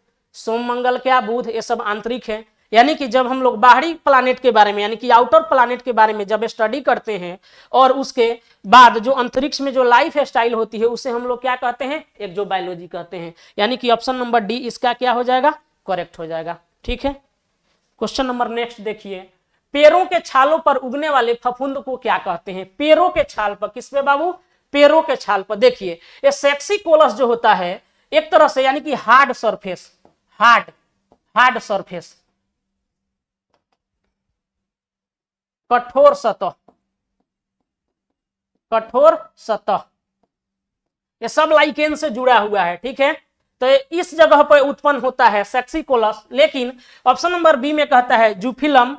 सोम मंगल क्या बुध ये सब आंतरिक है यानी कि जब हम लोग बाहरी प्लानट के बारे में यानी कि आउटर प्लानट के बारे में जब स्टडी करते हैं और उसके बाद जो अंतरिक्ष में जो लाइफ स्टाइल होती है उसे हम लोग क्या कहते हैं एक जो बायोलॉजी कहते हैं यानी कि ऑप्शन नंबर डी इसका क्या हो जाएगा करेक्ट हो जाएगा ठीक है क्वेश्चन नंबर नेक्स्ट देखिए पेड़ों के छालों पर उगने वाले फफूंद को क्या कहते हैं पेड़ों के छाल पर किस पे बाबू पेड़ों के छाल पर देखिए ये सेक्सी कोलस जो होता है एक तरह से यानी कि hard surface hard hard surface कठोर सतह कठोर सतह ये सब लाइकेन से जुड़ा हुआ है ठीक है तो इस जगह पर उत्पन्न होता है सेक्सी कोलस लेकिन ऑप्शन नंबर बी में कहता है जूफिलम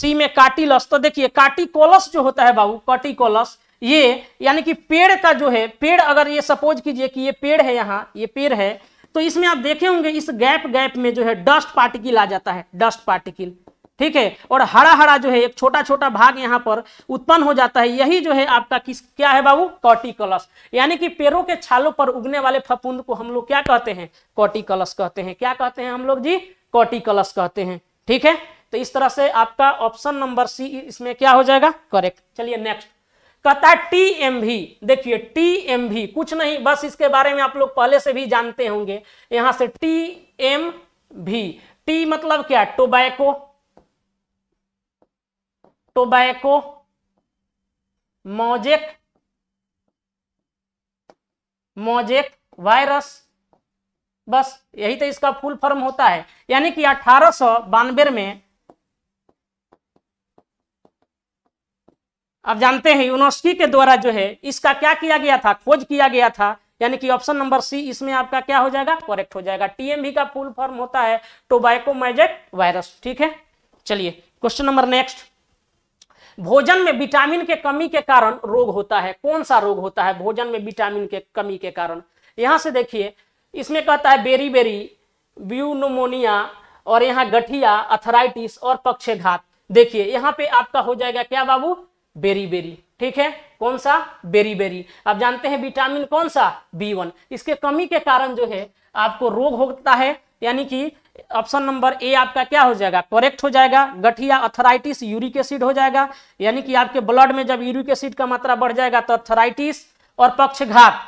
सी में काटिलस तो देखिए काटिकोलस जो होता है बाबू काटिकोलस ये यानी कि पेड़ का जो है पेड़ अगर ये सपोज कीजिए कि ये पेड़ है यहाँ ये पेड़ है तो इसमें आप देखे होंगे इस गैप गैप में जो है डस्ट पार्टिकल आ जाता है डस्ट पार्टिकल ठीक है और हरा हरा जो है एक छोटा छोटा भाग यहाँ पर उत्पन्न हो जाता है यही जो है आपका किस क्या है बाबू कॉटिकलस यानी कि पेड़ों के छालों पर उगने वाले फपुंद को हम लोग क्या कहते हैं कॉटिकलस कहते हैं क्या कहते हैं हम लोग जी कॉटिकलस कहते हैं ठीक है तो इस तरह से आपका ऑप्शन नंबर सी इसमें क्या हो जाएगा करेक्ट चलिए नेक्स्ट कहता है टी एम भी देखिए टी एम भी कुछ नहीं बस इसके बारे में आप लोग पहले से भी जानते होंगे यहां से टी एम भी टी मतलब क्या tobacco tobacco mosaic mosaic virus बस यही तो इसका फुल फॉर्म होता है यानी कि अठारह सौ बानवे में आप जानते हैं यूनिवर्सिटी के द्वारा जो है इसका क्या किया गया था खोज किया गया था यानी कि ऑप्शन नंबर सी इसमें आपका क्या हो जाएगा करेक्ट हो जाएगा टीएमवी का फुल फॉर्म होता है टोबैको मैजेक वायरस ठीक है चलिए क्वेश्चन नंबर नेक्स्ट भोजन में विटामिन के कमी के कारण रोग होता है कौन सा रोग होता है भोजन में विटामिन के कमी के कारण यहां से देखिए इसमें कहता है बेरी बेरी ब्यूनोमोनिया और यहाँ गठिया अथराइटिस और पक्षघात देखिए यहाँ पे आपका हो जाएगा क्या बाबू बेरी बेरी ठीक है कौन सा बेरी बेरी आप जानते हैं विटामिन कौन सा बी वन इसके कमी के कारण जो है आपको रोग होता है यानी कि ऑप्शन नंबर ए आपका क्या हो जाएगा करेक्ट हो जाएगा गठिया अथराइटिस यूरिक एसिड हो जाएगा यानी कि आपके ब्लड में जब यूरिक एसिड का मात्रा बढ़ जाएगा तो अथराइटिस और पक्षघात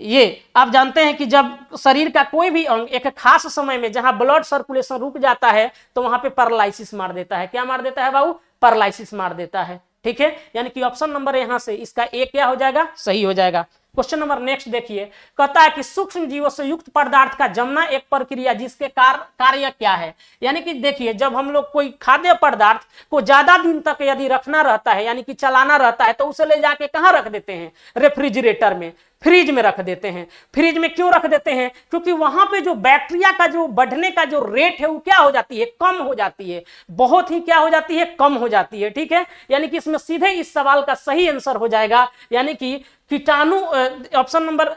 ये आप जानते हैं कि जब शरीर का कोई भी अंग एक खास समय में जहां ब्लड सर्कुलेशन रुक जाता है तो वहां पे पैरालिसिस मार देता है क्या मार देता है बाबू पैरालिसिस मार देता है ठीक है यानी कि ऑप्शन नंबर यहां से इसका ए क्या हो जाएगा सही हो जाएगा क्वेश्चन नंबर नेक्स्ट देखिए कहता है कि सूक्ष्म जीवों से युक्त पदार्थ का जमना एक प्रक्रिया जिसके कार, कार्य क्या है यानी कि देखिए जब हम लोग कोई खाद्य पदार्थ को ज्यादा दिन तक यदि रखना रहता है यानी कि चलाना रहता है तो उसे ले जाके कहाँ रख देते हैं रेफ्रिजरेटर में फ्रीज में रख देते हैं फ्रीज में क्यों रख देते हैं क्योंकि वहां पे जो बैक्टीरिया का जो बढ़ने का जो रेट है वो क्या हो जाती है कम हो जाती है बहुत ही क्या हो जाती है कम हो जाती है ठीक है यानी कि इसमें सीधे इस सवाल का सही आंसर हो जाएगा यानी कि कीटाणु ऑप्शन नंबर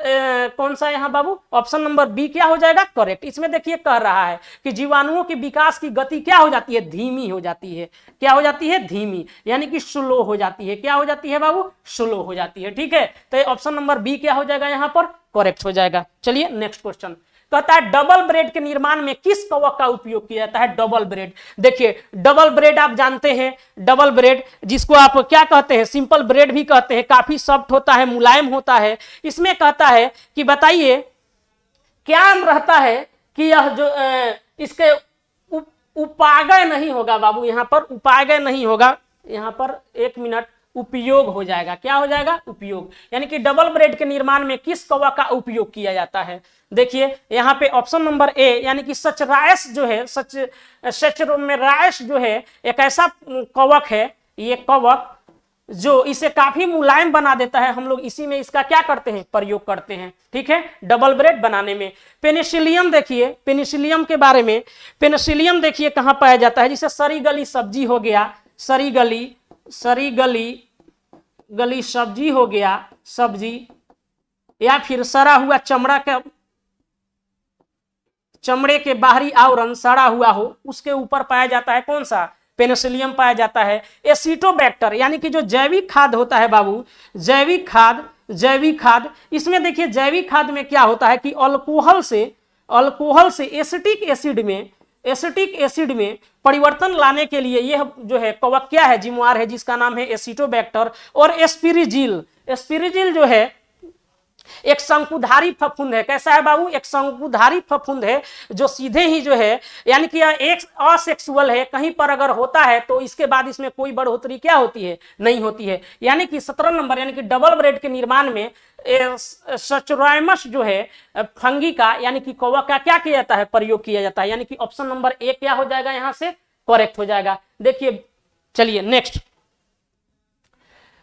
कौन सा है यहाँ बाबू ऑप्शन नंबर बी क्या हो जाएगा करेक्ट इसमें देखिए कह रहा है कि जीवाणुओं के विकास की गति क्या हो जाती है धीमी हो जाती है क्या हो जाती है धीमी यानी कि स्लो हो जाती है क्या हो जाती है बाबू स्लो हो जाती है ठीक है तो ऑप्शन नंबर बी क्या हो जाएगा यहाँ पर करेक्ट हो जाएगा चलिए नेक्स्ट क्वेश्चन कहता तो है डबल ब्रेड के निर्माण में किस कवक का उपयोग किया जाता है डबल ब्रेड देखिए डबल ब्रेड आप जानते हैं डबल ब्रेड जिसको आप क्या कहते हैं सिंपल ब्रेड भी कहते हैं काफी सॉफ्ट होता है मुलायम होता है इसमें कहता है कि बताइए क्या रहता है कि यह जो इसके उपागय नहीं होगा बाबू यहाँ पर उपागय नहीं होगा यहाँ पर एक मिनट उपयोग हो जाएगा क्या हो जाएगा उपयोग यानी कि डबल ब्रेड के निर्माण में किस कौवा का उपयोग किया जाता है देखिए यहाँ पे ऑप्शन नंबर ए यानी कि सच रायस जो है सच सच में रायस जो है एक ऐसा कवक है ये कवक जो इसे काफी मुलायम बना देता है हम लोग इसी में इसका क्या करते हैं प्रयोग करते हैं ठीक है डबल ब्रेड बनाने में पेनिसिलियम देखिए पेनिसिलियम के बारे में पेनिसिलियम देखिए कहाँ पाया जाता है जैसे गली सब्जी हो गया सरी गली सरी गली गली सब्जी हो गया सब्जी या फिर सड़ा हुआ चमड़ा का चमड़े के बाहरी आवरण सड़ा हुआ हो उसके ऊपर पाया जाता है कौन सा पेनिसिलियम पाया जाता है एसिटोबैक्टर यानी कि जो जैविक खाद होता है बाबू जैविक खाद जैविक खाद इसमें देखिए जैविक खाद में क्या होता है कि अल्कोहल से अल्कोहल से एसिटिक एसिड में एसिटिक एसिड में परिवर्तन लाने के लिए यह जो है कवक्या है जिमवार है जिसका नाम है एसिटोबैक्टर और एस्पिरिजिल एस्पिरिजिल जो है एक शंकुधारी फफुंद है कैसा है बाबू एक शंकुधारी फफुंद है जो सीधे ही जो है यानी कि यह एक असेक्सुअल है कहीं पर अगर होता है तो इसके बाद इसमें कोई बढ़ोतरी क्या होती है नहीं होती है यानी कि सत्रह नंबर यानी कि डबल ब्रेड के निर्माण में सचराइमस जो है फंगी का यानी कि कौवा का क्या किया जाता है प्रयोग किया जाता है यानी कि ऑप्शन नंबर ए क्या हो जाएगा यहां से करेक्ट हो जाएगा देखिए चलिए नेक्स्ट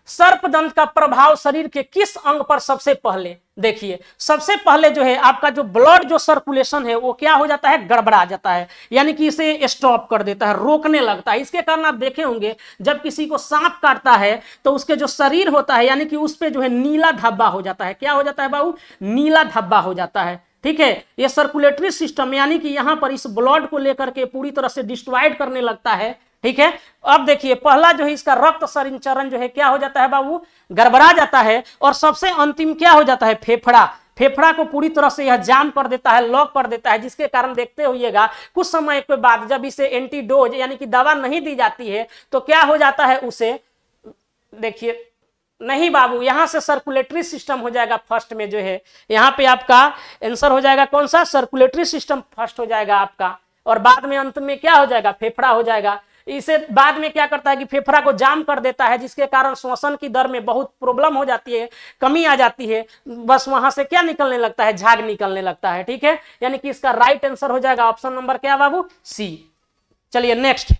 सर्पदंत का प्रभाव शरीर के किस अंग पर सबसे पहले देखिए सबसे पहले जो है आपका जो ब्लड जो सर्कुलेशन है वो क्या हो जाता है गड़बड़ा जाता है यानी कि इसे स्टॉप कर देता है रोकने लगता है इसके कारण आप देखे होंगे जब किसी को सांप काटता है तो उसके जो शरीर होता है यानी कि उस पर जो है नीला धब्बा हो जाता है क्या हो जाता है बाबू नीला धब्बा हो जाता है ठीक है ये सर्कुलेटरी सिस्टम यानी कि यहां पर इस ब्लड को लेकर के पूरी तरह से डिस्ट्रॉइड करने लगता है ठीक है अब देखिए पहला जो है इसका रक्त संचरण जो है क्या हो जाता है बाबू गड़बड़ा जाता है और सबसे अंतिम क्या हो जाता है फेफड़ा फेफड़ा को पूरी तरह से यह जाम कर देता है लॉक कर देता है जिसके कारण देखते होइएगा कुछ समय के बाद जब इसे एंटीडोज यानी कि दवा नहीं दी जाती है तो क्या हो जाता है उसे देखिए नहीं बाबू यहां से सर्कुलेटरी सिस्टम हो जाएगा फर्स्ट में जो है यहाँ पे आपका आंसर हो जाएगा कौन सा सर्कुलेटरी सिस्टम फर्स्ट हो जाएगा आपका और बाद में अंत में क्या हो जाएगा फेफड़ा हो जाएगा इसे बाद में क्या करता है कि फेफड़ा को जाम कर देता है जिसके कारण श्वसन की दर में बहुत प्रॉब्लम हो जाती है कमी आ जाती है बस वहां से क्या निकलने लगता है झाग निकलने लगता है ठीक है यानी कि इसका राइट आंसर हो जाएगा ऑप्शन नंबर क्या बाबू सी चलिए नेक्स्ट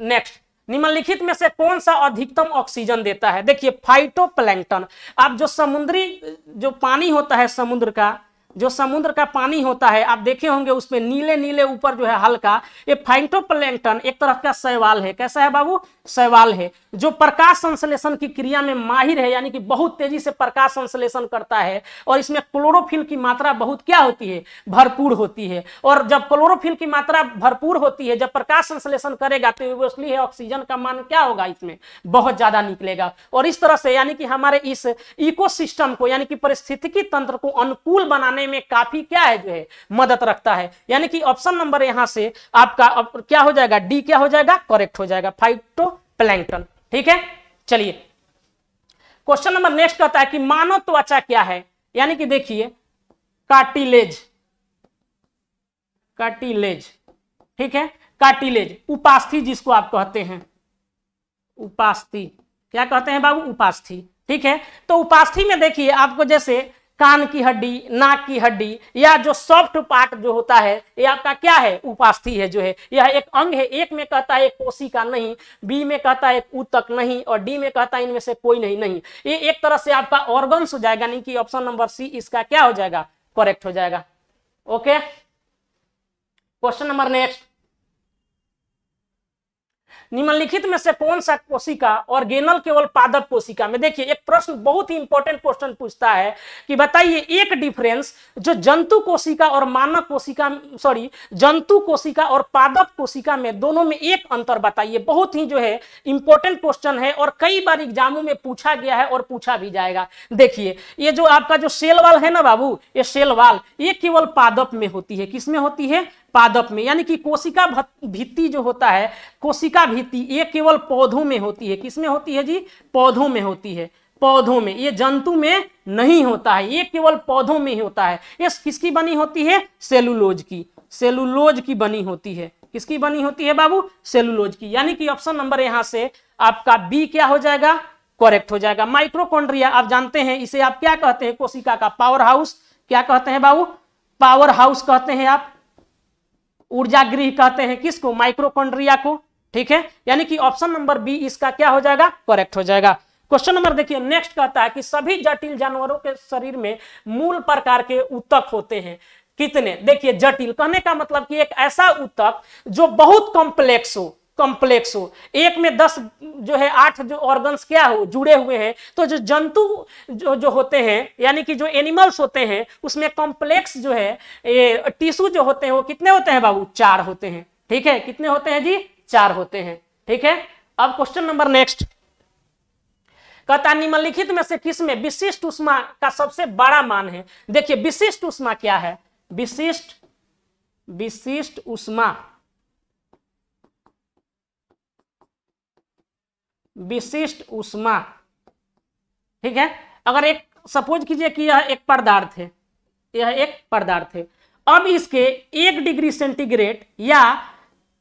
नेक्स्ट निम्नलिखित में से कौन सा अधिकतम ऑक्सीजन देता है देखिए फाइटोप्लैंक्टन अब जो समुद्री जो पानी होता है समुद्र का जो समुद्र का पानी होता है आप देखे होंगे उसमें नीले नीले ऊपर जो है हल्का ये फाइटोप्लैंकटन एक तरह का शैवाल है कैसा है बाबू शैवाल है जो प्रकाश संश्लेषण की क्रिया में माहिर है यानी कि बहुत तेजी से प्रकाश संश्लेषण करता है और इसमें क्लोरोफिल की मात्रा बहुत क्या होती है भरपूर होती है और जब क्लोरोफिल की मात्रा भरपूर होती है जब प्रकाश संश्लेषण करेगा तो ऑब्वियसली है ऑक्सीजन का मान क्या होगा इसमें बहुत ज्यादा निकलेगा और इस तरह से यानी कि हमारे इस इकोसिस्टम को यानी कि परिस्थितिकी तंत्र को अनुकूल बनाने बनाने में काफी क्या है जो है मदद रखता है यानी कि ऑप्शन नंबर यहां से आपका क्या हो जाएगा डी क्या हो जाएगा करेक्ट हो जाएगा फाइटो प्लैंकटन ठीक है चलिए क्वेश्चन नंबर नेक्स्ट कहता है कि मानव त्वचा क्या है यानी कि देखिए कार्टिलेज कार्टिलेज ठीक है कार्टिलेज उपास्थि जिसको आप कहते हैं उपास्थि क्या कहते हैं बाबू उपास्थि ठीक है तो उपास्थि में देखिए आपको जैसे कान की हड्डी नाक की हड्डी या जो सॉफ्ट पार्ट जो होता है ये आपका क्या है उपास्थि है जो है यह एक अंग है एक में कहता है कोसी का नहीं बी में कहता है एक ऊतक नहीं और डी में कहता है इनमें से कोई नहीं नहीं ये एक तरह से आपका ऑर्गन्स हो जाएगा यानी कि ऑप्शन नंबर सी इसका क्या हो जाएगा करेक्ट हो जाएगा ओके क्वेश्चन नंबर नेक्स्ट निम्नलिखित में से कौन सा कोशिका ऑर्गेनल केवल पादप कोशिका में देखिए एक प्रश्न बहुत ही इंपॉर्टेंट क्वेश्चन पूछता है कि बताइए एक डिफरेंस जो जंतु कोशिका और मानव कोशिका सॉरी जंतु कोशिका और पादप कोशिका में दोनों में एक अंतर बताइए बहुत ही जो है इंपॉर्टेंट क्वेश्चन है और कई बार एग्जामों में पूछा गया है और पूछा भी जाएगा देखिए ये जो आपका जो सेल वाल है ना बाबू ये सेल वाल ये केवल पादप में होती है किसमें होती है पादप में यानी कि कोशिका भित्ति जो होता है कोशिका भित्ति ये केवल पौधों में होती है किसमें होती है जी पौधों में होती है पौधों में ये जंतु में नहीं होता है ये केवल पौधों में ही होता है ये किसकी बनी होती है सेलुलोज की सेलुलोज की बनी होती है किसकी बनी होती है बाबू सेलुलोज की यानी कि ऑप्शन नंबर यहां से आपका बी क्या हो जाएगा करेक्ट हो जाएगा माइक्रोकॉन्ड्रिया आप जानते हैं इसे आप क्या कहते हैं कोशिका का पावर हाउस क्या कहते हैं बाबू पावर हाउस कहते हैं आप ऊर्जा गृह कहते हैं किसको माइक्रोकॉन्ड्रिया को ठीक है यानी कि ऑप्शन नंबर बी इसका क्या हो जाएगा करेक्ट हो जाएगा क्वेश्चन नंबर देखिए नेक्स्ट कहता है कि सभी जटिल जानवरों के शरीर में मूल प्रकार के उत्तक होते हैं कितने देखिए जटिल कहने का मतलब कि एक ऐसा उत्तक जो बहुत कॉम्प्लेक्स हो कॉम्प्लेक्स हो एक में दस जो है आठ जो ऑर्गन्स क्या हो जुड़े हुए हैं तो जो जंतु जो जो होते हैं यानी कि जो एनिमल्स होते हैं उसमें कॉम्प्लेक्स जो है ये टिश्यू जो होते हैं वो कितने होते हैं बाबू चार होते हैं ठीक है कितने होते हैं जी चार होते हैं ठीक है अब क्वेश्चन नंबर नेक्स्ट कहता निम्नलिखित में से किस में विशिष्ट उष्मा का सबसे बड़ा मान है देखिए विशिष्ट उष्मा क्या है विशिष्ट विशिष्ट उष्मा विशिष्ट उष्मा ठीक है अगर एक सपोज कीजिए कि यह एक पदार्थ है यह एक पदार्थ है अब इसके एक डिग्री सेंटीग्रेड या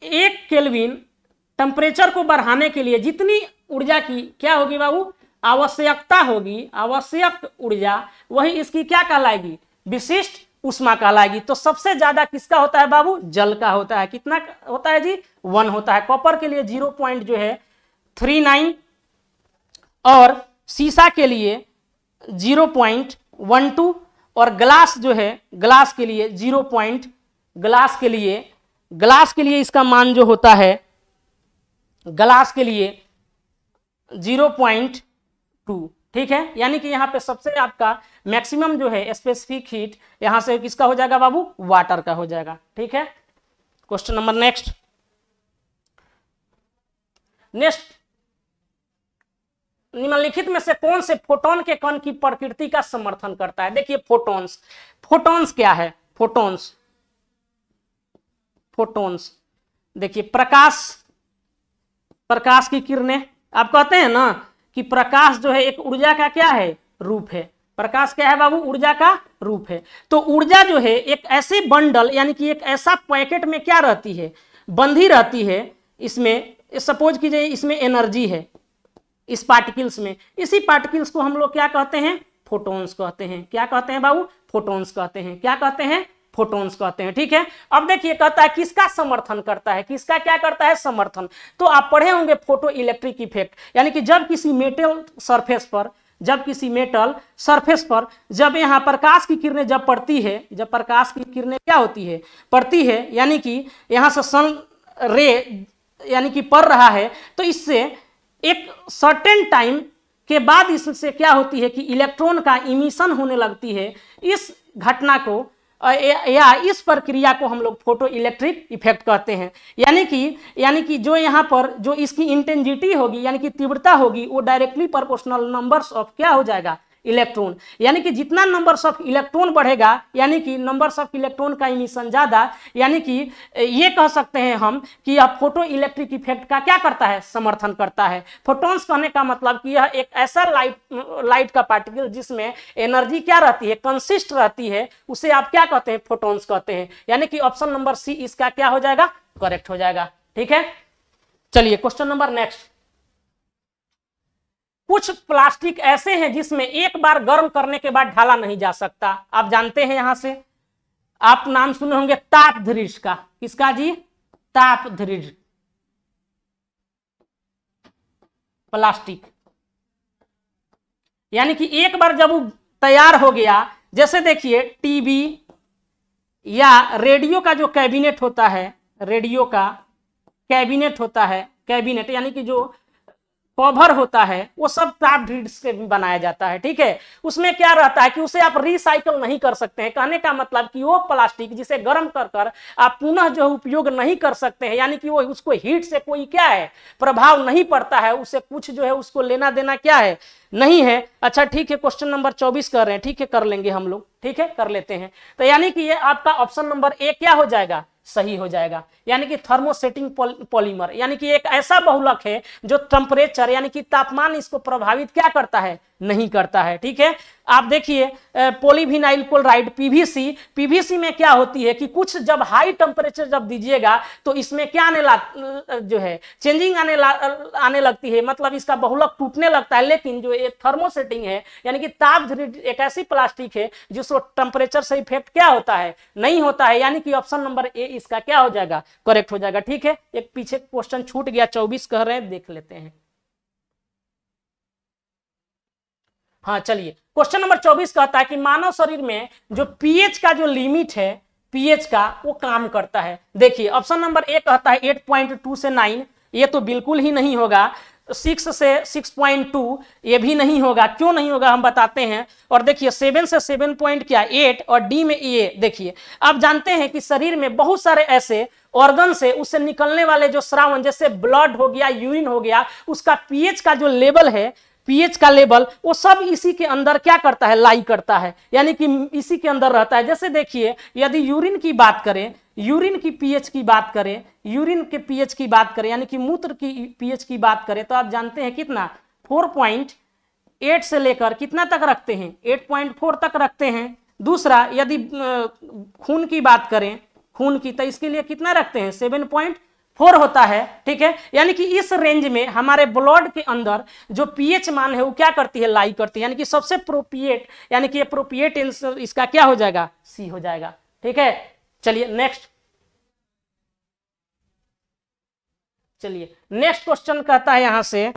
एक केल्विन टेम्परेचर को बढ़ाने के लिए जितनी ऊर्जा की क्या होगी बाबू आवश्यकता होगी आवश्यक ऊर्जा वही इसकी क्या कहलाएगी विशिष्ट उष्मा कहलाएगी तो सबसे ज्यादा किसका होता है बाबू जल का होता है कितना होता है जी वन होता है कॉपर के लिए जीरो पॉइंट जो है थ्री नाइन और शीशा के लिए जीरो पॉइंट वन टू और ग्लास जो है ग्लास के लिए जीरो पॉइंट ग्लास के लिए ग्लास के लिए इसका मान जो होता है ग्लास के लिए जीरो पॉइंट टू ठीक है यानी कि यहाँ पे सबसे आपका मैक्सिमम जो है स्पेसिफिक हीट यहाँ से किसका हो जाएगा बाबू वाटर का हो जाएगा ठीक है क्वेश्चन नंबर नेक्स्ट नेक्स्ट निम्नलिखित में से कौन से फोटोन के कण की प्रकृति का समर्थन करता है देखिए फोटोन्स फोटोन्स क्या है फोटोन्स फोटोन्स देखिए प्रकाश प्रकाश की किरणें आप कहते हैं ना कि प्रकाश जो है एक ऊर्जा का क्या है रूप है प्रकाश क्या है बाबू ऊर्जा का रूप है तो ऊर्जा जो है एक ऐसे बंडल यानी कि एक ऐसा पैकेट में क्या रहती है बंधी रहती है इसमें सपोज कीजिए इसमें एनर्जी है इस पार्टिकल्स में इसी पार्टिकल्स को हम लोग क्या कहते हैं फोटोन्स कहते हैं क्या कहते हैं बाबू फोटोन्स कहते हैं क्या कहते हैं फोटोन्स कहते हैं ठीक है अब देखिए कहता है किसका समर्थन करता है किसका क्या करता है समर्थन तो आप पढ़े होंगे फोटो इलेक्ट्रिक इफेक्ट यानी कि जब किसी मेटल सरफेस पर जब किसी मेटल सरफेस पर जब यहाँ प्रकाश की किरणें जब पड़ती है जब प्रकाश की किरणें क्या होती है पड़ती है यानी कि यहाँ से सन रे यानी कि पड़ रहा है तो इससे एक सर्टेन टाइम के बाद इससे क्या होती है कि इलेक्ट्रॉन का इमिशन होने लगती है इस घटना को या इस प्रक्रिया को हम लोग फोटो इलेक्ट्रिक इफेक्ट कहते हैं यानी कि यानी कि जो यहाँ पर जो इसकी इंटेंसिटी होगी यानी कि तीव्रता होगी वो डायरेक्टली प्रोपोर्शनल नंबर्स ऑफ क्या हो जाएगा इलेक्ट्रॉन यानी कि जितना नंबर ऑफ इलेक्ट्रॉन बढ़ेगा यानी कि नंबर ऑफ इलेक्ट्रॉन का इमिशन ज़्यादा यानी कि ये कह सकते हैं हम कि यह फोटो इलेक्ट्रिक इफेक्ट का क्या करता है समर्थन करता है फोटोन्स कहने का मतलब कि यह एक ऐसा लाइट लाइट का पार्टिकल जिसमें एनर्जी क्या रहती है कंसिस्ट रहती है उसे आप क्या कहते हैं फोटोन्स कहते हैं यानी कि ऑप्शन नंबर सी इसका क्या हो जाएगा करेक्ट हो जाएगा ठीक है चलिए क्वेश्चन नंबर नेक्स्ट कुछ प्लास्टिक ऐसे हैं जिसमें एक बार गर्म करने के बाद ढाला नहीं जा सकता आप जानते हैं यहां से आप नाम सुने होंगे ताप ध्रिज का किसका जी ताप धीरज प्लास्टिक यानी कि एक बार जब वो तैयार हो गया जैसे देखिए टीवी या रेडियो का जो कैबिनेट होता है रेडियो का कैबिनेट होता है कैबिनेट यानी कि जो कवर होता है वो सब ट्रैप ड्रीड्स के भी बनाया जाता है ठीक है उसमें क्या रहता है कि उसे आप रिसाइकल नहीं कर सकते हैं कहने का मतलब कि वो प्लास्टिक जिसे गर्म कर कर आप पुनः जो उपयोग नहीं कर सकते हैं यानी कि वो उसको हीट से कोई क्या है प्रभाव नहीं पड़ता है उसे कुछ जो है उसको लेना देना क्या है नहीं है अच्छा ठीक है क्वेश्चन नंबर चौबीस कर रहे हैं ठीक है कर लेंगे हम लोग ठीक है कर लेते हैं तो यानी कि ये आपका ऑप्शन नंबर ए क्या हो जाएगा सही हो जाएगा यानी कि थर्मोसेटिंग पॉलीमर यानी कि एक ऐसा बहुलक है जो टेम्परेचर यानी कि तापमान इसको प्रभावित क्या करता है नहीं करता है ठीक है आप देखिए पोलीविनाइल क्लोराइड पीवीसी पीवीसी में क्या होती है कि कुछ जब हाई टेम्परेचर जब दीजिएगा तो इसमें क्या आने लग जो है चेंजिंग आने आने लगती है मतलब इसका बहुलक टूटने लगता है लेकिन जो ये थर्मोसेटिंग है यानी कि ताप एक ऐसी प्लास्टिक है जिसको टेम्परेचर से इफेक्ट क्या होता है नहीं होता है यानी कि ऑप्शन नंबर ए इसका क्या हो जाएगा करेक्ट हो जाएगा ठीक है एक पीछे क्वेश्चन छूट गया चौबीस कह रहे हैं देख लेते हैं हाँ चलिए क्वेश्चन नंबर चौबीस कहता है कि मानव शरीर में जो पीएच का जो लिमिट है पीएच का वो काम करता है देखिए ऑप्शन नंबर ए कहता है 8.2 से 9 ये तो बिल्कुल ही नहीं होगा सिक्स से 6.2 ये भी नहीं होगा क्यों नहीं होगा हम बताते हैं और देखिए सेवन से सेवन पॉइंट क्या एट और डी में ये देखिए आप जानते हैं कि शरीर में बहुत सारे ऐसे ऑर्गन से उससे निकलने वाले जो श्रावण जैसे ब्लड हो गया यूरिन हो गया उसका पीएच का जो लेवल है पीएच का लेवल वो सब इसी के अंदर क्या करता है लाई करता है यानी कि इसी के अंदर रहता है जैसे देखिए यदि यूरिन की बात करें यूरिन की पीएच की बात करें यूरिन के पीएच की बात करें यानी कि मूत्र की पीएच की बात करें तो आप जानते हैं कितना फोर पॉइंट एट से लेकर कितना तक रखते हैं एट पॉइंट फोर तक रखते हैं दूसरा यदि खून की बात करें खून की तो इसके लिए कितना रखते हैं सेवन पॉइंट फोर होता है ठीक है यानी कि इस रेंज में हमारे ब्लड के अंदर जो पीएच मान है वो क्या करती है लाई करती है यानी कि सबसे प्रोपिएट यानी कि अप्रोपिएट इसका क्या हो जाएगा सी हो जाएगा ठीक है चलिए नेक्स्ट चलिए नेक्स्ट क्वेश्चन कहता है यहां से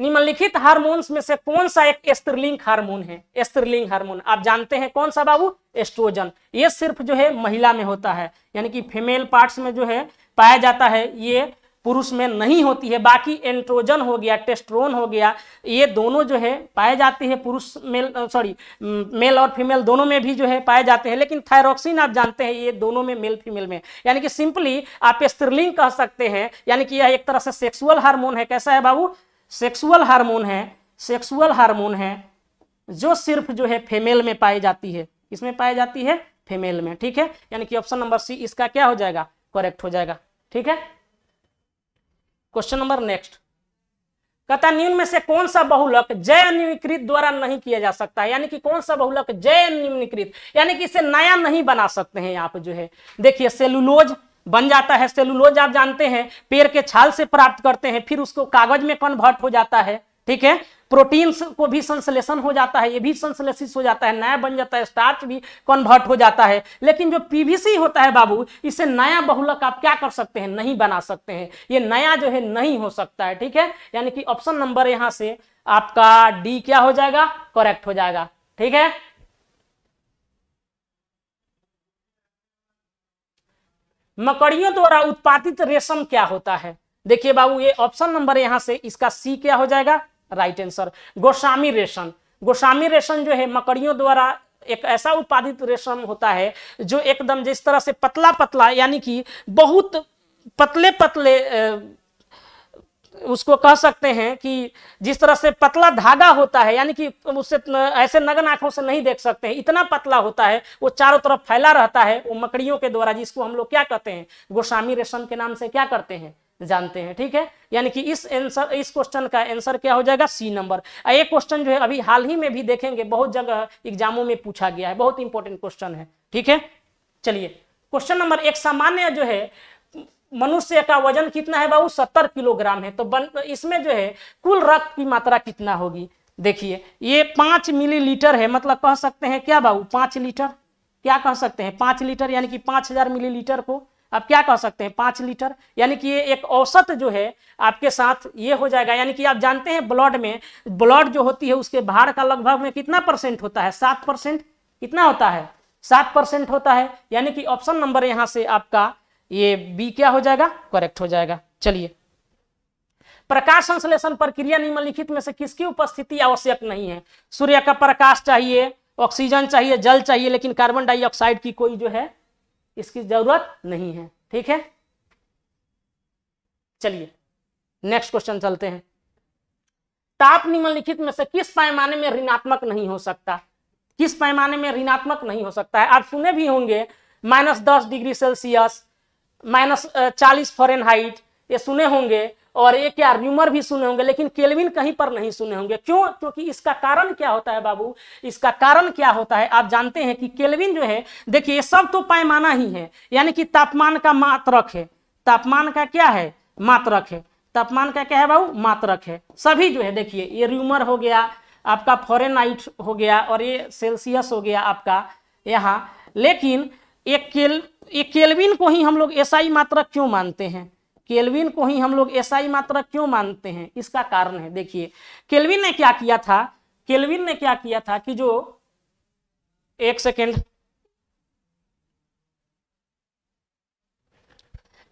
निम्नलिखित हार्मोन्स में से कौन सा एक स्त्रीलिंग हार्मोन है स्त्रीलिंग हार्मोन आप जानते हैं कौन सा बाबू एस्ट्रोजन ये सिर्फ जो है महिला में होता है यानी कि फीमेल पार्ट्स में जो है पाया जाता है ये पुरुष में नहीं होती है बाकी एंट्रोजन हो गया टेस्ट्रोन हो गया ये दोनों जो है पाए जाते हैं पुरुष मेल सॉरी मेल और फीमेल दोनों में भी जो है पाए जाते हैं लेकिन थायरोक्सिन आप जानते हैं ये दोनों में मेल फीमेल में यानी कि सिंपली आप स्त्रीलिंग कह सकते हैं यानी कि यह एक तरह से सेक्सुअल हार्मोन है कैसा है बाबू सेक्सुअल हार्मोन है सेक्सुअल हार्मोन है जो सिर्फ जो है फेमेल में पाई जाती है इसमें पाई जाती है फेमेल में ठीक है यानी कि ऑप्शन नंबर सी इसका क्या हो जाएगा करेक्ट हो जाएगा ठीक है क्वेश्चन नंबर नेक्स्ट कथा न्यून में से कौन सा बहुलक जय न्यूनीकृत द्वारा नहीं किया जा सकता यानी कि कौन सा बहुलक जय न्यूनीकृत यानी कि इसे नया नहीं बना सकते हैं आप जो है देखिए सेलुलोज बन जाता है सेलुलोज आप जानते हैं पेड़ के छाल से प्राप्त करते हैं फिर उसको कागज में कन्वर्ट हो जाता है ठीक है प्रोटीन्स को भी संश्लेषण हो जाता है ये भी संश्लेषित हो जाता है नया बन जाता है स्टार्च भी कन्वर्ट हो जाता है लेकिन जो पीवीसी होता है बाबू इसे नया बहुलक आप क्या कर सकते हैं नहीं बना सकते हैं ये नया जो है नहीं हो सकता है ठीक है यानी कि ऑप्शन नंबर यहां से आपका डी क्या हो जाएगा करेक्ट हो जाएगा ठीक है मकड़ियों द्वारा उत्पादित रेशम क्या होता है देखिए बाबू ये ऑप्शन नंबर यहां से इसका सी क्या हो जाएगा राइट आंसर गोस्वामी रेशम गोस्वामी रेशम जो है मकड़ियों द्वारा एक ऐसा उत्पादित रेशम होता है जो एकदम जिस तरह से पतला पतला यानी कि बहुत पतले पतले उसको कह सकते हैं कि जिस तरह से पतला धागा होता है यानी कि उससे ऐसे नगन आंखों से नहीं देख सकते हैं इतना पतला होता है वो चारों तरफ फैला रहता है वो मकड़ियों के द्वारा जिसको हम लोग क्या कहते हैं गोस्वामी रेशम के नाम से क्या करते हैं जानते हैं ठीक है यानी कि इस एंसर इस क्वेश्चन का आंसर क्या हो जाएगा सी नंबर एक क्वेश्चन जो है अभी हाल ही में भी देखेंगे बहुत जगह एग्जामों में पूछा गया है बहुत इंपॉर्टेंट क्वेश्चन है ठीक है चलिए क्वेश्चन नंबर एक सामान्य जो है मनुष्य का वजन कितना है बाबू सत्तर किलोग्राम है तो बन इसमें जो है कुल रक्त की मात्रा कितना होगी देखिए ये पांच मिलीलीटर है मतलब कह सकते हैं क्या बाबू पांच लीटर क्या कह सकते हैं पांच लीटर यानी कि पांच हजार मिलीलीटर को आप क्या कह सकते हैं पांच लीटर यानी कि ये एक औसत जो है आपके साथ ये हो जाएगा यानी कि आप जानते हैं ब्लड में ब्लड जो होती है उसके भार का लगभग में कितना परसेंट होता है सात परसेंट कितना होता है सात परसेंट होता है यानी कि ऑप्शन नंबर यहाँ से आपका ये बी क्या हो जाएगा करेक्ट हो जाएगा चलिए प्रकाश संश्लेषण प्रक्रिया निम्नलिखित में से किसकी उपस्थिति आवश्यक नहीं है सूर्य का प्रकाश चाहिए ऑक्सीजन चाहिए जल चाहिए लेकिन कार्बन डाइऑक्साइड की कोई जो है इसकी जरूरत नहीं है ठीक है चलिए नेक्स्ट क्वेश्चन चलते हैं ताप निम्नलिखित में से किस पैमाने में ऋणात्मक नहीं हो सकता किस पैमाने में ऋणात्मक नहीं हो सकता है आप सुने भी होंगे माइनस दस डिग्री सेल्सियस माइनस चालीस फॉरन हाइट ये सुने होंगे और ये क्या र्यूमर भी सुने होंगे लेकिन केल्विन कहीं पर नहीं सुने होंगे क्यों क्योंकि इसका कारण क्या होता है बाबू इसका कारण क्या होता है आप जानते हैं कि केल्विन जो है देखिए सब तो पैमाना ही है यानी कि तापमान का मात्रक है तापमान का क्या है मात्रक है तापमान का क्या है बाबू मात्रक है सभी जो है देखिए ये र्यूमर हो गया आपका फॉरन हो गया और ये सेल्सियस हो गया आपका यहाँ लेकिन एक केल ये केल्विन को ही हम लोग एसआई मात्रक क्यों मानते हैं केल्विन को ही हम लोग एसआई मात्रक क्यों मानते हैं इसका कारण है देखिए केल्विन ने क्या किया था केल्विन ने क्या किया था कि जो एक सेकेंड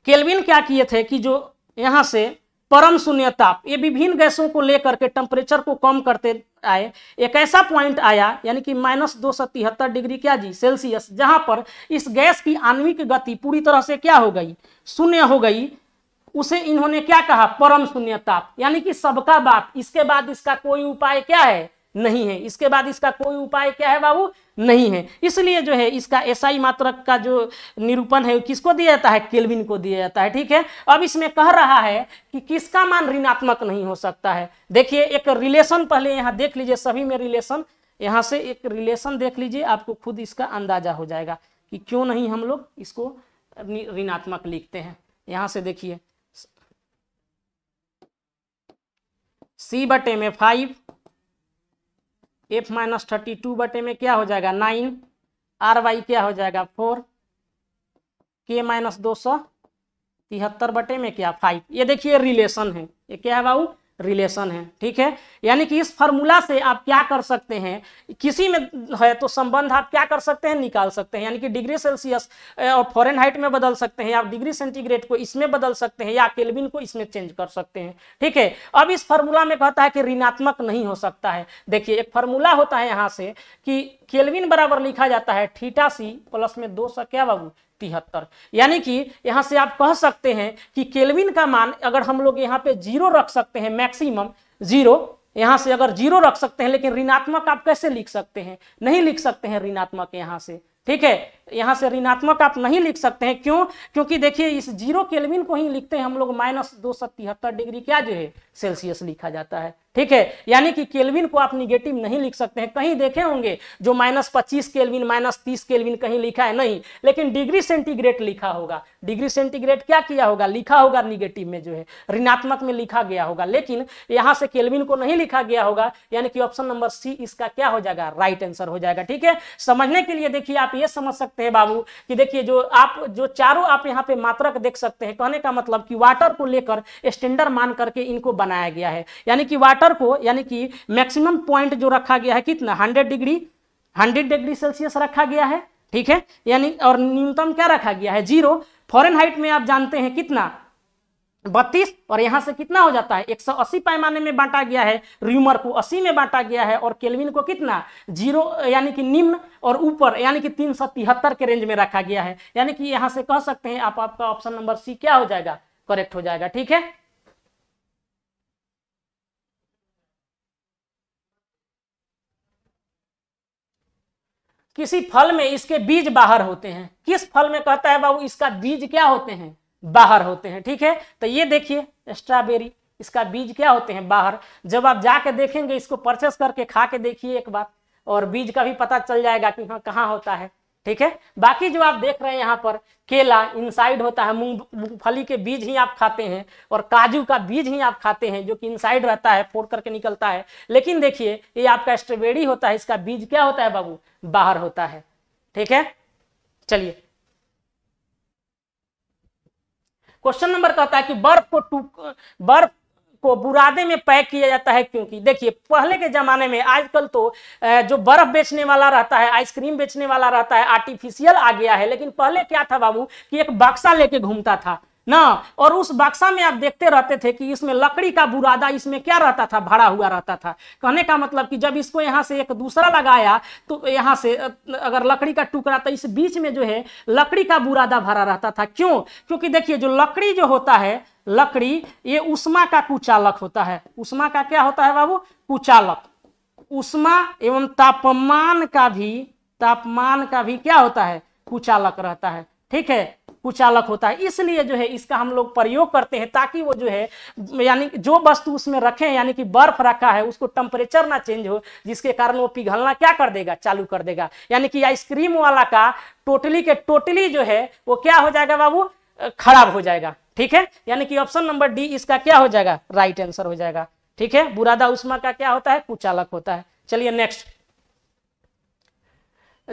केल्विन क्या किए थे कि जो यहां से परम शून्य ताप ये विभिन्न गैसों को लेकर के टेम्परेचर को कम करते आए एक ऐसा पॉइंट आया यानी कि माइनस दो सौ तिहत्तर डिग्री क्या जी सेल्सियस जहां पर इस गैस की आणविक गति पूरी तरह से क्या हो गई शून्य हो गई उसे इन्होंने क्या कहा परम शून्य ताप यानी कि सबका बाप इसके बाद इसका कोई उपाय क्या है नहीं है इसके बाद इसका कोई उपाय क्या है बाबू नहीं है इसलिए जो है इसका एसआई मात्रक का जो निरूपण है किसको दिया जाता है केल्विन को दिया जाता है ठीक है अब इसमें कह रहा है कि किसका मान ऋणात्मक नहीं हो सकता है देखिए एक रिलेशन पहले यहाँ देख लीजिए सभी में रिलेशन यहाँ से एक रिलेशन देख लीजिए आपको खुद इसका अंदाजा हो जाएगा कि क्यों नहीं हम लोग इसको ऋणात्मक लिखते हैं यहाँ से देखिए सी बटे में five F minus thirty two बटे में क्या हो जाएगा नाइन आर वाई क्या हो जाएगा फोर के माइनस दो सौ तिहत्तर बटे में क्या फाइव ये देखिए रिलेशन है ये क्या है बाबू रिलेशन है ठीक है यानी कि इस फार्मूला से आप क्या कर सकते हैं किसी में है तो संबंध आप क्या कर सकते हैं निकाल सकते हैं यानी कि डिग्री सेल्सियस और फॉरन हाइट में बदल सकते हैं आप डिग्री सेंटीग्रेड को इसमें बदल सकते हैं या केल्विन को इसमें चेंज कर सकते हैं ठीक है अब इस फार्मूला में कहता है कि ऋणात्मक नहीं हो सकता है देखिए एक फार्मूला होता है यहाँ से कि केल्विन बराबर लिखा जाता है ठीटा सी प्लस में दो सौ क्या बाबू तिहत्तर यानी कि यहाँ से आप कह सकते हैं कि केल्विन का मान अगर हम लोग यहाँ पे जीरो रख सकते हैं मैक्सिमम जीरो यहाँ से अगर जीरो रख सकते हैं लेकिन ऋणात्मक आप कैसे लिख सकते हैं नहीं लिख सकते हैं ऋणात्मक यहाँ से ठीक है यहाँ से ऋणात्मक आप नहीं लिख सकते हैं क्यों क्योंकि देखिए इस जीरो केल्विन को ही लिखते हैं हम लोग माइनस दो सौ तिहत्तर डिग्री क्या जो है सेल्सियस लिखा जाता है ठीक है यानी कि केल्विन को आप निगेटिव नहीं लिख सकते हैं कहीं देखे होंगे जो माइनस पच्चीस केलविन माइनस तीस केलविन कहीं लिखा है नहीं लेकिन डिग्री सेंटीग्रेड लिखा होगा डिग्री सेंटीग्रेड क्या किया होगा लिखा होगा निगेटिव में जो है ऋणात्मक में लिखा गया होगा लेकिन यहां से केलविन को नहीं लिखा गया होगा यानी कि ऑप्शन नंबर सी इसका क्या हो जाएगा राइट आंसर हो जाएगा ठीक है समझने के लिए देखिए आप ये समझ सकते हैं बाबू कि देखिए जो आप जो चारों आप यहाँ पे मात्रक देख सकते हैं कहने का मतलब कि वाटर को लेकर स्टैंडर्ड मान करके इनको बनाया गया है यानी कि वाटर कटर को यानी कि मैक्सिमम पॉइंट जो रखा गया है कितना hundred degree hundred degree Celsius रखा गया है ठीक है यानी और न्यूनतम क्या रखा गया है जीरो फॉरन हाइट में आप जानते हैं कितना बत्तीस और यहां से कितना हो जाता है 180 पैमाने में बांटा गया है र्यूमर को 80 में बांटा गया है और केल्विन को कितना जीरो यानी कि निम्न और ऊपर यानी कि तीन के रेंज में रखा गया है यानी कि यहां से कह सकते हैं आप आपका ऑप्शन नंबर सी क्या हो जाएगा करेक्ट हो जाएगा ठीक है किसी फल में इसके बीज बाहर होते हैं किस फल में कहता है बाबू इसका बीज क्या होते हैं बाहर होते हैं ठीक है तो ये देखिए स्ट्रॉबेरी इसका बीज क्या होते हैं बाहर जब आप जाके देखेंगे इसको परचेस करके खा के देखिए एक बार और बीज का भी पता चल जाएगा कि हाँ कहाँ होता है ठीक है बाकी जो आप देख रहे हैं यहाँ पर केला इनसाइड होता है मूंगफली के बीज ही आप खाते हैं और काजू का बीज ही आप खाते हैं जो कि इनसाइड रहता है फोड़ करके निकलता है लेकिन देखिए ये आपका स्ट्रॉबेरी होता है इसका बीज क्या होता है बाबू बाहर होता है ठीक है चलिए क्वेश्चन नंबर कहता है कि बर्फ को टूक बर्फ को बुरादे में पैक किया जाता है क्योंकि देखिए पहले के ज़माने में आजकल तो जो बर्फ़ बेचने वाला रहता है आइसक्रीम बेचने वाला रहता है आर्टिफिशियल आ गया है लेकिन पहले क्या था बाबू कि एक बक्सा लेके घूमता था ना और उस बक्सा में आप देखते रहते थे कि इसमें लकड़ी का बुरादा इसमें क्या रहता था भरा हुआ रहता था कहने का मतलब कि जब इसको यहाँ से एक दूसरा लगाया तो यहाँ से अगर लकड़ी का टुकड़ा तो इस बीच में जो है लकड़ी का बुरादा भरा रहता था क्यों क्योंकि देखिए जो लकड़ी जो होता है लकड़ी ये उष्मा का कुचालक होता है उष्मा का क्या होता है बाबू कुचालक उष्मा एवं तापमान का भी तापमान का भी क्या होता है कुचालक रहता है ठीक है कुचालक होता है इसलिए जो है इसका हम लोग प्रयोग करते हैं ताकि वो जो है यानी जो वस्तु उसमें हैं यानी कि बर्फ रखा है उसको टेम्परेचर ना चेंज हो जिसके कारण वो पिघलना क्या कर देगा चालू कर देगा यानी कि आइसक्रीम वाला का टोटली के टोटली जो है वो क्या हो जाएगा बाबू खराब हो जाएगा ठीक है यानी कि ऑप्शन नंबर डी इसका क्या हो जाएगा राइट आंसर हो जाएगा ठीक है बुरादा उष्मा का क्या होता है कुचालक होता है चलिए नेक्स्ट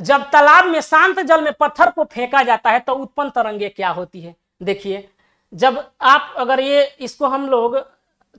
जब तालाब में शांत जल में पत्थर को फेंका जाता है तो उत्पन्न तरंगे क्या होती है देखिए जब आप अगर ये इसको हम लोग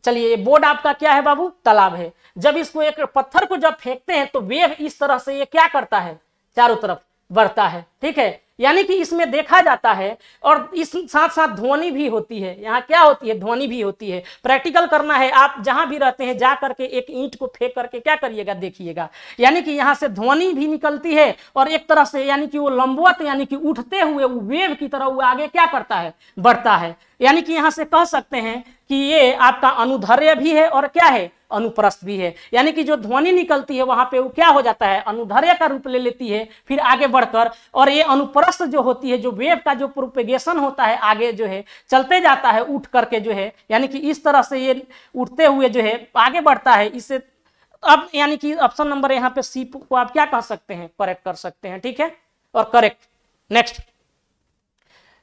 चलिए बोर्ड आपका क्या है बाबू तालाब है जब इसको एक पत्थर को जब फेंकते हैं तो वेव इस तरह से ये क्या करता है चारों तरफ बढ़ता है ठीक है यानी कि इसमें देखा जाता है और इस साथ साथ ध्वनि भी होती है यहाँ क्या होती है ध्वनि भी होती है प्रैक्टिकल करना है आप जहां भी रहते हैं जा करके एक ईंट को फेंक करके क्या करिएगा देखिएगा यानी कि यहाँ से ध्वनि भी निकलती है और एक तरह से यानी कि वो लंबवत यानी कि उठते हुए वो वेव की तरह वो आगे क्या करता है बढ़ता है यानी कि यहां से कह सकते हैं कि ये आपका अनुधर्य भी है और क्या है अनुप्रस्थ भी है यानी कि जो ध्वनि निकलती है वहां पे वो क्या हो जाता है अनुधर्य का रूप ले लेती है फिर आगे बढ़कर और ये अनुप्रस्थ जो होती है जो वेव का जो प्रोपेगेशन होता है आगे जो है चलते जाता है उठ करके जो है यानी कि इस तरह से ये उठते हुए जो है आगे बढ़ता है इसे अब यानी कि ऑप्शन नंबर यहाँ पे सी को आप क्या कह सकते हैं करेक्ट कर सकते हैं ठीक है और करेक्ट नेक्स्ट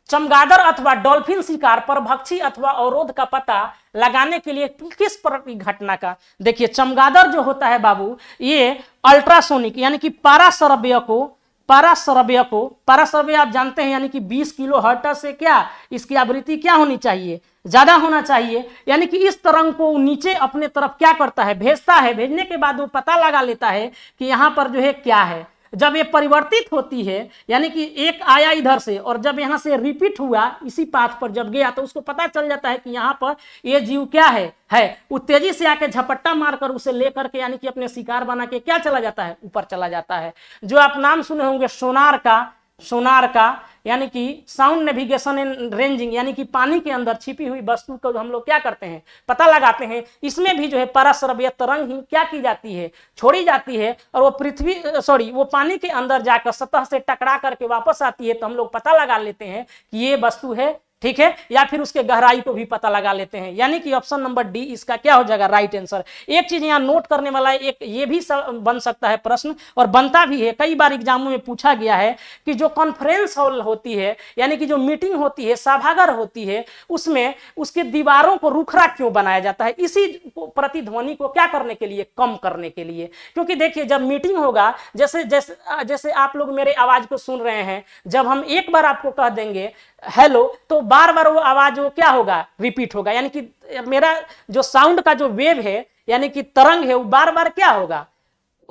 चमगादर अथवा डॉल्फिन शिकार पर भक्षी अथवा अवरोध का पता लगाने के लिए किस पर घटना का देखिए चमगादर जो होता है बाबू ये अल्ट्रासोनिक यानी कि पारासरव्य को पारासरव्य को पारासरव्य आप जानते हैं यानी कि 20 किलो हर्टर से क्या इसकी आवृत्ति क्या होनी चाहिए ज्यादा होना चाहिए यानी कि इस तरंग को नीचे अपने तरफ क्या करता है भेजता है भेजने के बाद वो पता लगा लेता है कि यहाँ पर जो है क्या है जब ये परिवर्तित होती है यानी कि एक आया इधर से और जब यहाँ से रिपीट हुआ इसी पाथ पर जब गया तो उसको पता चल जाता है कि यहाँ पर ये जीव क्या है है वो तेजी से आके झपट्टा मारकर उसे लेकर के यानी कि अपने शिकार बना के क्या चला जाता है ऊपर चला जाता है जो आप नाम सुने होंगे सोनार का सोनार का यानी कि साउंड नेविगेशन एंड रेंजिंग यानी कि पानी के अंदर छिपी हुई वस्तु को हम लोग क्या करते हैं पता लगाते हैं इसमें भी जो है परस्रव्य तरंग ही क्या की जाती है छोड़ी जाती है और वो पृथ्वी सॉरी वो पानी के अंदर जाकर सतह से टकरा करके वापस आती है तो हम लोग पता लगा लेते हैं कि ये वस्तु है ठीक है या फिर उसके गहराई को भी पता लगा लेते हैं यानी कि ऑप्शन नंबर डी इसका क्या हो जाएगा राइट आंसर एक चीज यहाँ नोट करने वाला है एक ये भी बन सकता है प्रश्न और बनता भी है कई बार एग्जामों में पूछा गया है कि जो कॉन्फ्रेंस हॉल होती है यानी कि जो मीटिंग होती है सभागार होती है उसमें उसके दीवारों को रुखरा क्यों बनाया जाता है इसी प्रतिध्वनि को क्या करने के लिए कम करने के लिए क्योंकि देखिए जब मीटिंग होगा जैसे जैसे जैसे आप लोग मेरे आवाज को सुन रहे हैं जब हम एक बार आपको कह देंगे हेलो तो बार बार वो आवाज वो क्या होगा रिपीट होगा यानी कि मेरा जो साउंड का जो वेव है यानी कि तरंग है वो बार बार क्या होगा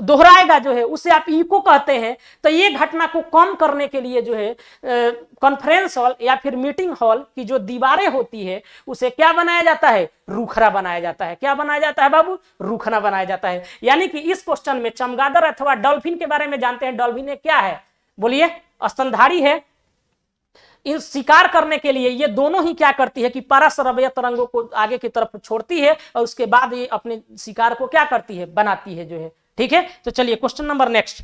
दोहराएगा जो है उसे आप इको कहते हैं तो ये घटना को कम करने के लिए जो है कॉन्फ्रेंस हॉल या फिर मीटिंग हॉल की जो दीवारें होती है उसे क्या बनाया जाता है रूखरा बनाया जाता है क्या बनाया जाता है बाबू रूखना बनाया जाता है यानी कि इस क्वेश्चन में चमगादड़ अथवा डॉल्फिन के बारे में जानते हैं डॉल्फिन क्या है बोलिए स्तनधारी है इन शिकार करने के लिए ये दोनों ही क्या करती है कि पारासरवय तरंगों को आगे की तरफ छोड़ती है और उसके बाद ये अपने शिकार को क्या करती है बनाती है जो है ठीक है तो चलिए क्वेश्चन नंबर नेक्स्ट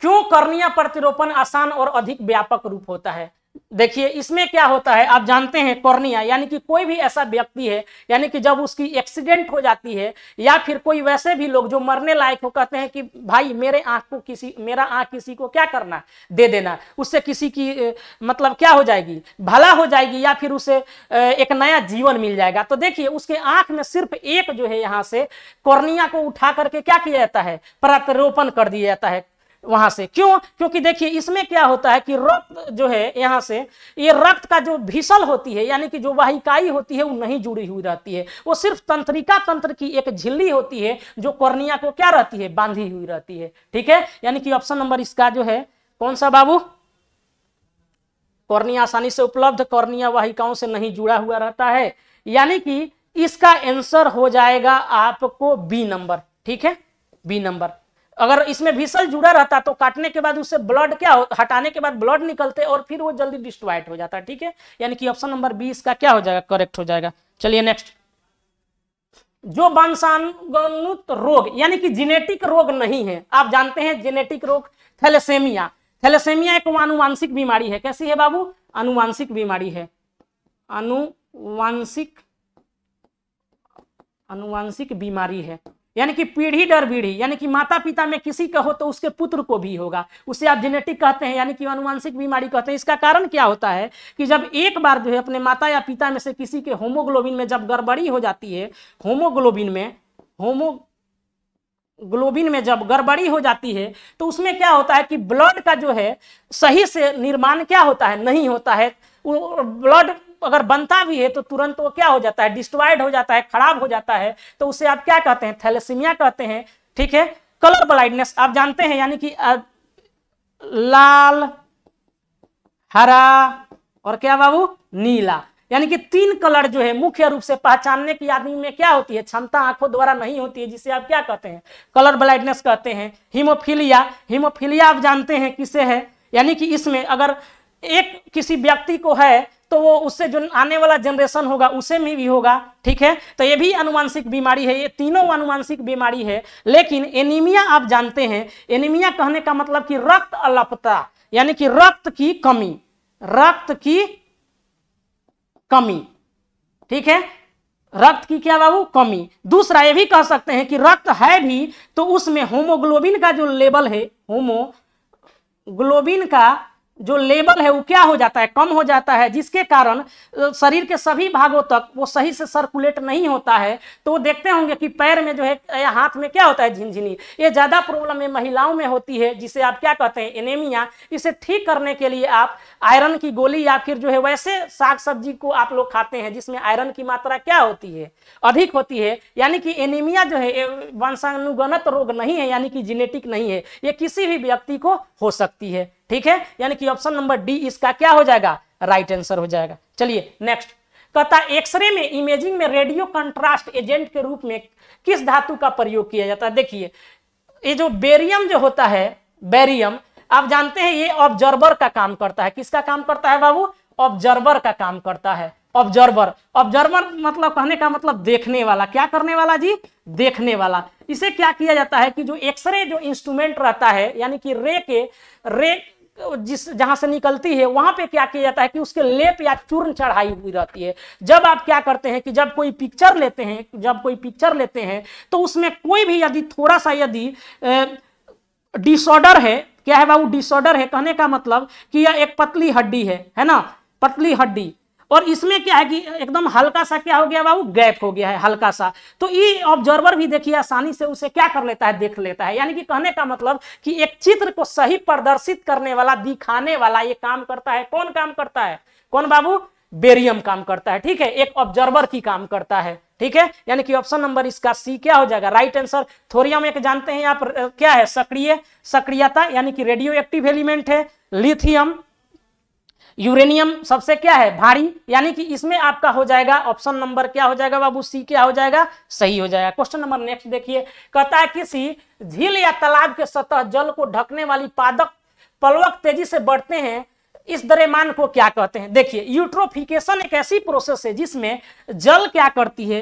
क्यों कर्णिया प्रतिरोपण आसान और अधिक व्यापक रूप होता है देखिए इसमें क्या होता है आप जानते हैं कॉर्निया यानी कि कोई भी ऐसा व्यक्ति है यानी कि जब उसकी एक्सीडेंट हो जाती है या फिर कोई वैसे भी लोग जो मरने लायक हो कहते हैं कि भाई मेरे आंख को किसी मेरा आंख किसी को क्या करना दे देना उससे किसी की मतलब क्या हो जाएगी भला हो जाएगी या फिर उसे एक नया जीवन मिल जाएगा तो देखिए उसके आंख में सिर्फ एक जो है यहाँ से कॉर्निया को उठा करके क्या किया जाता है प्रत्यारोपण कर दिया जाता है वहां से क्यों क्योंकि देखिए इसमें क्या होता है कि रक्त जो है यहां से ये रक्त का जो भीषल होती है यानी कि जो वाहिकाई होती है वो नहीं जुड़ी हुई रहती है वो सिर्फ तंत्रिका तंत्र की एक झिल्ली होती है जो कॉर्निया को क्या रहती है बांधी हुई रहती है ठीक है यानी कि ऑप्शन नंबर इसका जो है कौन सा बाबू कॉर्निया आसानी से उपलब्ध कॉर्निया वाहिकाओं से नहीं जुड़ा हुआ रहता है यानी कि इसका आंसर हो जाएगा आपको बी नंबर ठीक है बी नंबर अगर इसमें भीसल जुड़ा रहता तो काटने के बाद उससे ब्लड क्या हो हटाने के बाद ब्लड निकलते और फिर वो जल्दी डिस्ट्रॉइड हो जाता ठीक है यानी कि ऑप्शन नंबर बीस का क्या हो जाएगा करेक्ट हो जाएगा चलिए नेक्स्ट जो वंशानुगत रोग यानी कि जेनेटिक रोग नहीं है आप जानते हैं जेनेटिक रोग थैलेसेमिया थैलेसेमिया एक अनुवांशिक बीमारी है कैसी है बाबू अनुवांशिक बीमारी है अनुवांशिक अनुवांशिक बीमारी है यानी कि पीढ़ी दर पीढ़ी यानी कि माता पिता में किसी का हो तो उसके पुत्र को भी होगा उसे आप जेनेटिक कहते हैं यानी कि अनुवांशिक बीमारी कहते हैं इसका कारण क्या होता है कि जब एक बार जो है अपने माता या पिता में से किसी के होमोग्लोबिन में जब गड़बड़ी हो जाती है होमोग्लोबिन में होमो ग्लोबिन में जब गड़बड़ी हो जाती है तो उसमें क्या होता है कि ब्लड का जो है सही से निर्माण क्या होता है नहीं होता है ब्लड अगर बनता भी है तो तुरंत वो क्या हो जाता है डिस्ट्रॉयड हो जाता है खराब हो जाता है तो उसे आप क्या कहते हैं थैलेसीमिया कहते हैं ठीक है कलर ब्लाइंडनेस आप जानते हैं यानी कि लाल हरा और क्या बाबू नीला यानी कि तीन कलर जो है मुख्य रूप से पहचानने की आदमी में क्या होती है क्षमता आंखों द्वारा नहीं होती है जिसे आप क्या कहते हैं कलर ब्लाइंडनेस कहते हैं हीमोफीलिया हीमोफीलिया आप जानते हैं किसे है यानी कि इसमें अगर एक किसी व्यक्ति को है तो वो उससे जो आने वाला जनरेशन होगा उसे में भी होगा ठीक है तो ये भी अनुवांशिक बीमारी है ये तीनों अनुवांशिक बीमारी है लेकिन एनीमिया आप जानते हैं एनीमिया कहने का मतलब कि रक्त अलपता यानी कि रक्त की कमी रक्त की कमी ठीक है रक्त की क्या बाबू कमी दूसरा ये भी कह सकते हैं कि रक्त है भी तो उसमें होमोग्लोबिन का जो लेवल है होमोग्लोबिन का जो लेवल है वो क्या हो जाता है कम हो जाता है जिसके कारण शरीर के सभी भागों तक वो सही से सर्कुलेट नहीं होता है तो वो देखते होंगे कि पैर में जो है या हाथ में क्या होता है झिनझिनी ये ज़्यादा प्रॉब्लम है महिलाओं में होती है जिसे आप क्या कहते हैं एनेमिया इसे ठीक करने के लिए आप आयरन की गोली या फिर जो है वैसे साग सब्जी को आप लोग खाते हैं जिसमें आयरन की मात्रा क्या होती है अधिक होती है यानी कि एनीमिया जो है वंशानुगणत रोग नहीं है यानी कि जेनेटिक नहीं है ये किसी भी व्यक्ति को हो सकती है ठीक है यानी कि ऑप्शन नंबर डी इसका क्या हो जाएगा राइट आंसर हो जाएगा चलिए नेक्स्ट कथा एक्सरे में इमेजिंग में रेडियो कंट्रास्ट एजेंट के रूप में किस धातु का प्रयोग किया जाता है देखिए ये जो बेरियम जो होता है बेरियम आप जानते हैं ये ऑब्जर्वर का काम करता है किसका काम करता है बाबू ऑब्जर्वर का काम करता है ऑब्जर्वर ऑब्जर्वर मतलब कहने का मतलब देखने वाला क्या करने वाला जी देखने वाला इसे क्या किया जाता है कि जो एक्सरे जो इंस्ट्रूमेंट रहता है यानी कि रे के रे जिस जहां से निकलती है वहां पे क्या किया जाता है कि उसके लेप या चूर्ण चढ़ाई हुई रहती है जब आप क्या करते हैं कि जब कोई पिक्चर लेते हैं जब कोई पिक्चर लेते हैं तो उसमें कोई भी यदि थोड़ा सा यदि डिसऑर्डर है क्या है बाबू डिसऑर्डर है कहने का मतलब कि यह एक पतली हड्डी है है ना पतली हड्डी और इसमें क्या है कि एकदम हल्का सा क्या हो गया बाबू गैप हो गया है हल्का सा तो ये ऑब्जर्वर भी देखिए आसानी से उसे क्या कर लेता है देख लेता है यानी कि कहने का मतलब कि एक चित्र को सही प्रदर्शित करने वाला दिखाने वाला ये काम करता है कौन काम करता है कौन बाबू बेरियम काम करता है ठीक है एक ऑब्जर्वर की काम करता है ठीक है यानी कि ऑप्शन नंबर इसका सी क्या हो जाएगा राइट आंसर थोरियम एक जानते हैं आप क्या है सक्रिय सक्रियता यानी कि रेडियो एक्टिव एलिमेंट है लिथियम यूरेनियम सबसे क्या है भारी यानी कि इसमें आपका हो जाएगा ऑप्शन नंबर क्या हो जाएगा बाबू सी क्या हो जाएगा सही हो जाएगा क्वेश्चन नंबर नेक्स्ट देखिए कहता है किसी झील या तालाब के सतह जल को ढकने वाली पादक पलवक तेजी से बढ़ते हैं इस द्रव्यमान को क्या कहते हैं देखिए यूट्रोफिकेशन एक ऐसी प्रोसेस है जिसमें जल क्या करती है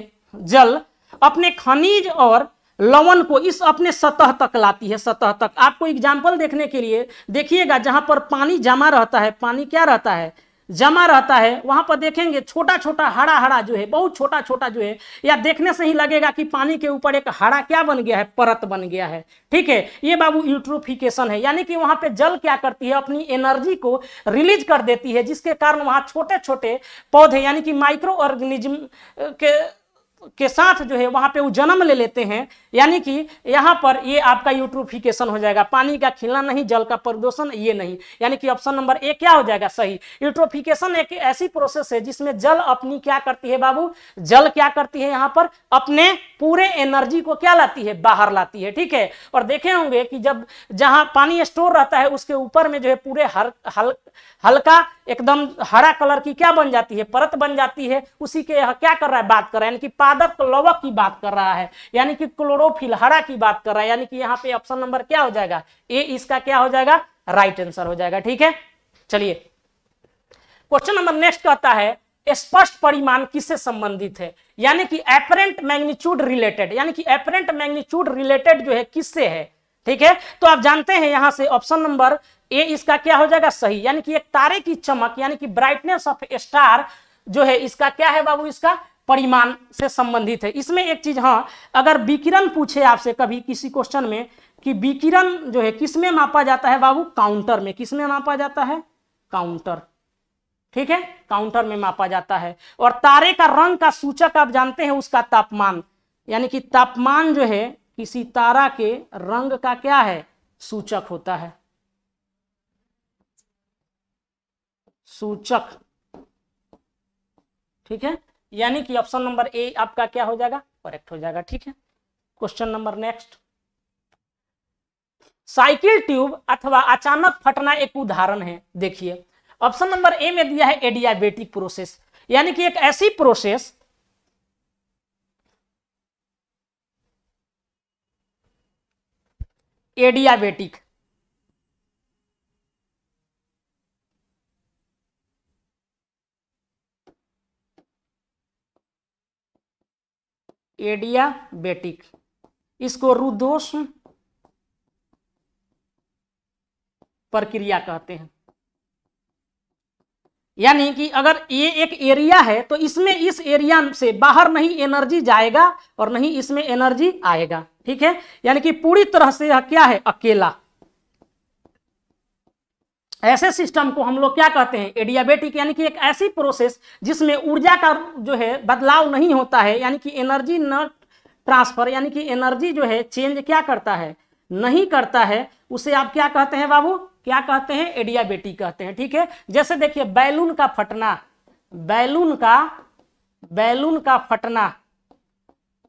जल अपने खनिज और लवण को इस अपने सतह तक लाती है सतह तक आपको एग्जाम्पल देखने के लिए देखिएगा जहां पर पानी जमा रहता है पानी क्या रहता है जमा रहता है वहाँ पर देखेंगे छोटा छोटा हरा हरा जो है बहुत छोटा छोटा जो है या देखने से ही लगेगा कि पानी के ऊपर एक हरा क्या बन गया है परत बन गया है ठीक है ये बाबू यूट्रोफिकेशन है यानी कि वहाँ पे जल क्या करती है अपनी एनर्जी को रिलीज कर देती है जिसके कारण वहाँ छोटे छोटे पौधे यानी कि माइक्रो ऑर्गेनिज्म के के साथ जो है वहाँ पे वो जन्म ले लेते हैं यानी कि यहाँ पर ये आपका यूट्रोफिकेशन हो जाएगा पानी का खिलना नहीं जल का प्रदूषण ये नहीं यानी कि ऑप्शन नंबर ए क्या हो जाएगा सही यूट्रोफिकेशन एक ऐसी प्रोसेस है जिसमें जल अपनी क्या करती है बाबू जल क्या करती है यहाँ पर अपने पूरे एनर्जी को क्या लाती है बाहर लाती है ठीक है और देखे होंगे कि जब जहाँ पानी स्टोर रहता है उसके ऊपर में जो है पूरे हर हल हल्का एकदम हरा कलर की क्या बन जाती है परत बन जाती है उसी के क्या कर रहा है बात कर रहा है यानी कि पादक लवक की बात कर रहा है यानी कि क्लोर क्लोरोफिल हरा की बात कर रहा है यानी कि यहाँ पे ऑप्शन नंबर क्या हो जाएगा ए इसका क्या हो जाएगा राइट आंसर हो जाएगा ठीक है चलिए क्वेश्चन नंबर नेक्स्ट कहता है स्पष्ट परिमाण किससे संबंधित है यानी कि एपरेंट मैग्नीच्यूड रिलेटेड यानी कि एपरेंट मैग्नीच्यूड रिलेटेड जो है किससे है ठीक है तो आप जानते हैं यहां से ऑप्शन नंबर ए इसका क्या हो जाएगा सही यानी कि एक तारे की चमक यानी कि ब्राइटनेस ऑफ स्टार जो है इसका क्या है बाबू इसका परिमाण से संबंधित है इसमें एक चीज हाँ अगर विकिरण पूछे आपसे कभी किसी क्वेश्चन में कि विकिरण जो है किसमें मापा जाता है बाबू काउंटर में किसमें मापा जाता है काउंटर ठीक है काउंटर में मापा जाता है और तारे का रंग का सूचक आप जानते हैं उसका तापमान यानी कि तापमान जो है किसी तारा के रंग का क्या है सूचक होता है सूचक ठीक है यानी कि ऑप्शन नंबर ए आपका क्या हो जाएगा करेक्ट हो जाएगा ठीक है question number next cycle tube अथवा अचानक फटना एक उदाहरण है देखिए ऑप्शन नंबर ए में दिया है एडियाबेटिक प्रोसेस यानी कि एक ऐसी प्रोसेस एडियाबेटिक एडियाबेटिक इसको रुदोष प्रक्रिया कहते हैं यानी कि अगर ये एक एरिया है तो इसमें इस एरिया से बाहर नहीं एनर्जी जाएगा और नहीं इसमें एनर्जी आएगा ठीक है यानी कि पूरी तरह से यह क्या है अकेला ऐसे सिस्टम को हम लोग क्या कहते हैं एडियाबेटिक यानी कि एक ऐसी प्रोसेस जिसमें ऊर्जा का जो है बदलाव नहीं होता है यानी कि एनर्जी न ट्रांसफर यानी कि एनर्जी जो है चेंज क्या करता है नहीं करता है उसे आप क्या कहते हैं बाबू क्या कहते हैं एडियाबेटिक कहते हैं ठीक है जैसे देखिए बैलून का फटना बैलून का बैलून का फटना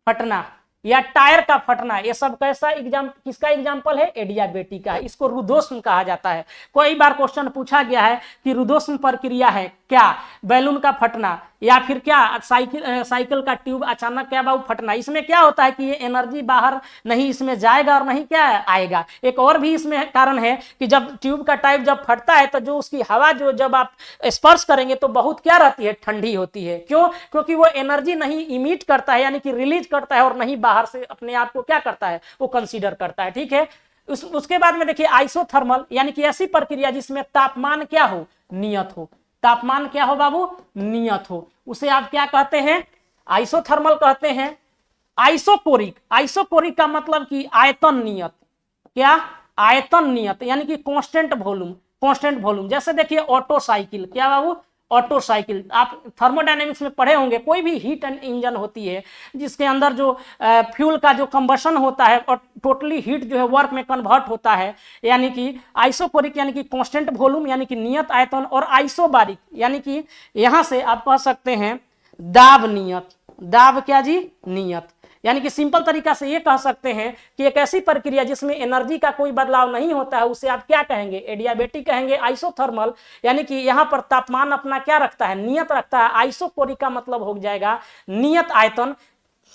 फटना या टायर का फटना ये सब कैसा एग्जाम किसका एग्जाम्पल है एडियाबेटी का इसको रुदोष्म कहा जाता है कई बार क्वेश्चन पूछा गया है कि रुदोष्म प्रक्रिया है क्या बैलून का फटना या फिर क्या साइकिल साइकिल का ट्यूब अचानक क्या बाबू फटना इसमें क्या होता है कि ये एनर्जी बाहर नहीं इसमें जाएगा और नहीं क्या आएगा एक और भी इसमें कारण है कि जब ट्यूब का टाइप जब फटता है तो जो उसकी हवा जो जब आप स्पर्श करेंगे तो बहुत क्या रहती है ठंडी होती है क्यों क्योंकि वो एनर्जी नहीं इमिट करता है यानी कि रिलीज करता है और नहीं बाहर बाहर से अपने आप को क्या करता है वो कंसीडर करता है ठीक है उस, उसके बाद में देखिए आइसोथर्मल यानी कि ऐसी प्रक्रिया जिसमें तापमान क्या हो नियत हो तापमान क्या हो बाबू नियत हो उसे आप क्या कहते हैं आइसोथर्मल कहते हैं आइसोकोरिक आइसोकोरिक का मतलब कि आयतन नियत क्या आयतन नियत यानी कि कांस्टेंट वॉल्यूम कांस्टेंट वॉल्यूम जैसे देखिए ऑटो साइकिल क्या बाबू ऑटो साइकिल आप थर्मोडाइनेमिक्स में पढ़े होंगे कोई भी हीट इंजन होती है जिसके अंदर जो फ्यूल का जो कम्बशन होता है और टोटली हीट जो है वर्क में कन्वर्ट होता है यानी कि आइसोपोरिक यानी कि कॉन्स्टेंट वॉल्यूम यानी कि नियत आयतन और आइसोबारिक यानी कि यहाँ से आप कह सकते हैं दाब नियत दाब क्या जी नियत यानी कि सिंपल तरीका से ये कह सकते हैं कि एक ऐसी प्रक्रिया जिसमें एनर्जी का कोई बदलाव नहीं होता है उसे आप क्या कहेंगे एडियाबेटिक कहेंगे आइसोथर्मल यानी कि यहाँ पर तापमान अपना क्या रखता है नियत रखता है आइसोकोरिक का मतलब हो जाएगा नियत आयतन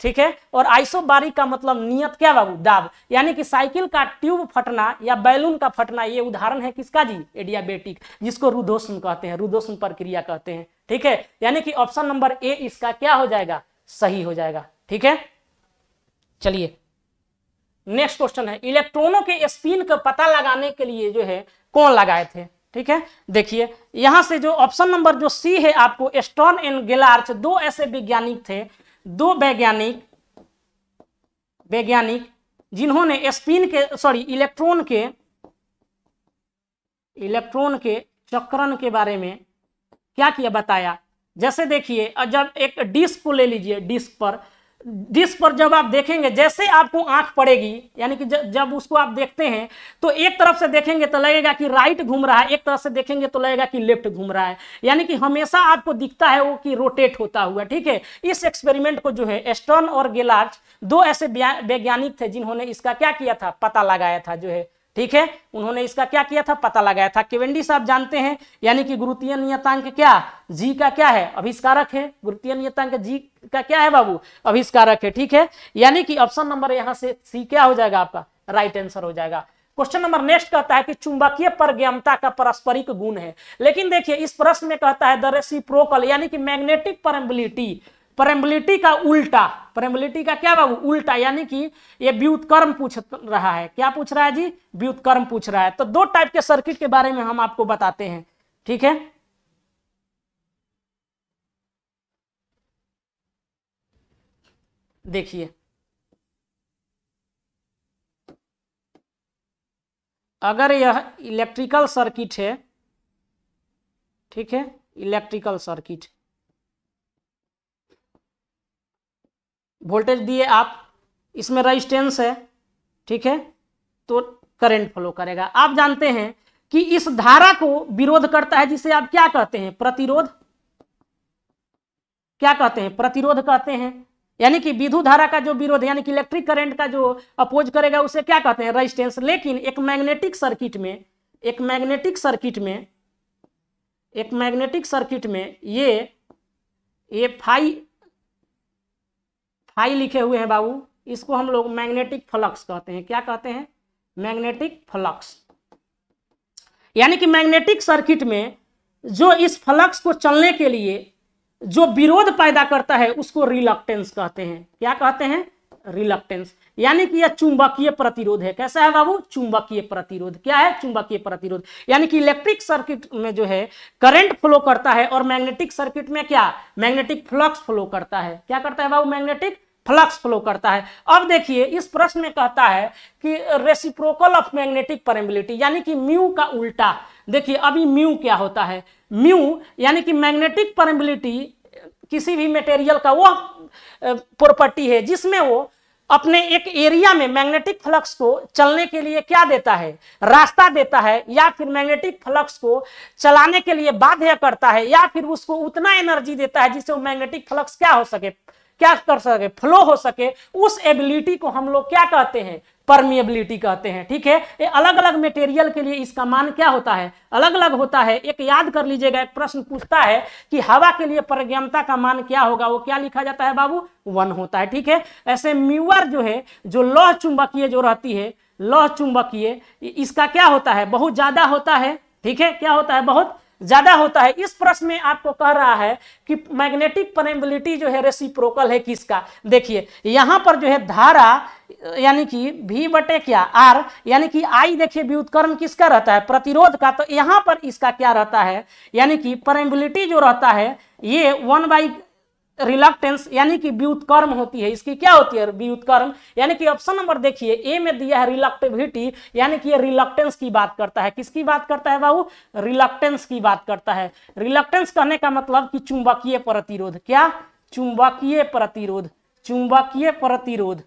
ठीक है और आइसोबारी का मतलब नियत क्या बाबू दाब यानी कि साइकिल का ट्यूब फटना या बैलून का फटना ये उदाहरण है किसका जी एडियाबेटिक जिसको रुदोषण कहते हैं रुदोषण प्रक्रिया कहते हैं ठीक है यानी कि ऑप्शन नंबर ए इसका क्या हो जाएगा सही हो जाएगा ठीक है चलिए नेक्स्ट क्वेश्चन है इलेक्ट्रॉनों के स्पिन का पता लगाने के लिए जो है कौन लगाए थे ठीक है देखिए यहां से जो ऑप्शन नंबर जो सी है आपको स्टॉन एंड गिलार्च दो ऐसे वैज्ञानिक थे दो वैज्ञानिक वैज्ञानिक जिन्होंने स्पिन के सॉरी इलेक्ट्रॉन के इलेक्ट्रॉन के चक्रण के बारे में क्या किया बताया जैसे देखिए जब एक डिस्क को ले लीजिए डिस्क पर डिस्क पर जब आप देखेंगे जैसे आपको आंख पड़ेगी यानी कि जब उसको आप देखते हैं तो एक तरफ से देखेंगे तो लगेगा कि राइट घूम रहा है एक तरफ से देखेंगे तो लगेगा कि लेफ्ट घूम रहा है यानी कि हमेशा आपको दिखता है वो कि रोटेट होता हुआ ठीक है इस एक्सपेरिमेंट को जो है एस्टर्न और गेलार्च दो ऐसे वैज्ञानिक थे जिन्होंने इसका क्या किया था पता लगाया था जो है ठीक है उन्होंने इसका क्या किया था पता लगाया था केवेंडी साहब जानते हैं यानी कि गुरुतीय नियतांक क्या जी का क्या है अभिष्कारक है गुरुतीय नियतांक जी का क्या है बाबू अभिष्कारक है ठीक है यानी कि ऑप्शन नंबर यहां से सी क्या हो जाएगा आपका राइट आंसर हो जाएगा क्वेश्चन नंबर नेक्स्ट कहता है कि चुंबकीय परगम्यता का पारस्परिक गुण है लेकिन देखिए इस प्रश्न में कहता है दरसी प्रोकल यानी कि मैग्नेटिक परम्बिलिटी परम्बिलिटी का उल्टा परम्बिलिटी का क्या बाबू उल्टा यानी कि ये व्युतकर्म पूछ रहा है क्या पूछ रहा है जी व्युतकर्म पूछ रहा है तो दो टाइप के सर्किट के बारे में हम आपको बताते हैं ठीक है देखिए अगर यह इलेक्ट्रिकल सर्किट है ठीक है इलेक्ट्रिकल सर्किट वोल्टेज दिए आप इसमें रजिस्टेंस है ठीक है तो करंट फ्लो करेगा आप जानते हैं कि इस धारा को विरोध करता है जिसे आप क्या कहते हैं प्रतिरोध क्या कहते हैं प्रतिरोध कहते हैं यानी कि विधु धारा का जो विरोध यानी कि इलेक्ट्रिक करंट का जो अपोज करेगा उसे क्या कहते हैं रजिस्टेंस लेकिन एक मैग्नेटिक सर्किट में एक मैग्नेटिक सर्किट में एक मैग्नेटिक सर्किट में ये ये फाइव हाई लिखे हुए हैं बाबू इसको हम लोग मैग्नेटिक फ्लक्स कहते हैं क्या कहते हैं मैग्नेटिक फ्लक्स यानी कि मैग्नेटिक सर्किट में जो इस फ्लक्स को चलने के लिए जो विरोध पैदा करता है उसको रिलक्टेंस कहते हैं क्या कहते हैं रिलक्टेंस यानी कि यह चुंबकीय प्रतिरोध है कैसा है बाबू चुंबकीय प्रतिरोध क्या है चुंबकीय प्रतिरोध यानी कि इलेक्ट्रिक सर्किट में जो है करंट फ्लो करता है और मैग्नेटिक सर्किट में क्या मैग्नेटिक फ्लक्स फ्लो करता है क्या करता है बाबू मैग्नेटिक फ्लक्स फ्लो करता है अब देखिए इस प्रश्न में कहता है कि रेसिप्रोकल ऑफ मैग्नेटिक परमिबिलिटी यानी कि म्यू का उल्टा देखिए अभी म्यू क्या होता है म्यू यानी कि मैग्नेटिक परमिबिलिटी किसी भी मटेरियल का वह प्रॉपर्टी है जिसमें वो अपने एक एरिया में मैग्नेटिक फ्लक्स को चलने के लिए क्या देता है रास्ता देता है या फिर मैग्नेटिक फ्लक्स को चलाने के लिए बाध्य करता है या फिर उसको उतना एनर्जी देता है जिससे वो मैग्नेटिक फ्लक्स क्या हो सके क्या कर सके फ्लो हो सके उस एबिलिटी को हम लोग क्या कहते हैं परमिएबिलिटी कहते हैं ठीक है ये अलग अलग मटेरियल के लिए इसका मान क्या होता है अलग अलग होता है एक याद कर लीजिएगा एक प्रश्न पूछता है कि हवा के लिए प्रज्ञमता का मान क्या होगा वो क्या लिखा जाता है बाबू वन होता है ठीक है ऐसे म्यूअर जो है जो लौह चुंबकीय जो रहती है लौह चुंबकीय इसका क्या होता है बहुत ज्यादा होता है ठीक है क्या होता है बहुत ज्यादा होता है इस प्रश्न में आपको कह रहा है कि मैग्नेटिक पनेबिलिटी जो है रेसिप्रोकल है किसका देखिए यहां पर जो है धारा यानी कि भी बटे क्या आर यानी कि आई देखिए व्युत्करण किसका रहता है प्रतिरोध का तो यहां पर इसका क्या रहता है यानी कि पनेबिलिटी जो रहता है ये वन बाई रिलक्टेंस यानी कि व्युत्कर्म होती है इसकी क्या होती है व्युत्कर्म यानी कि ऑप्शन नंबर देखिए ए में दिया है रिलक्टिविटी यानी कि ये रिलक्टेंस की बात करता है किसकी बात करता है बाबू रिलक्टेंस की बात करता है रिलक्टेंस कहने का मतलब कि चुंबकीय प्रतिरोध क्या चुंबकीय प्रतिरोध चुंबकीय प्रतिरोध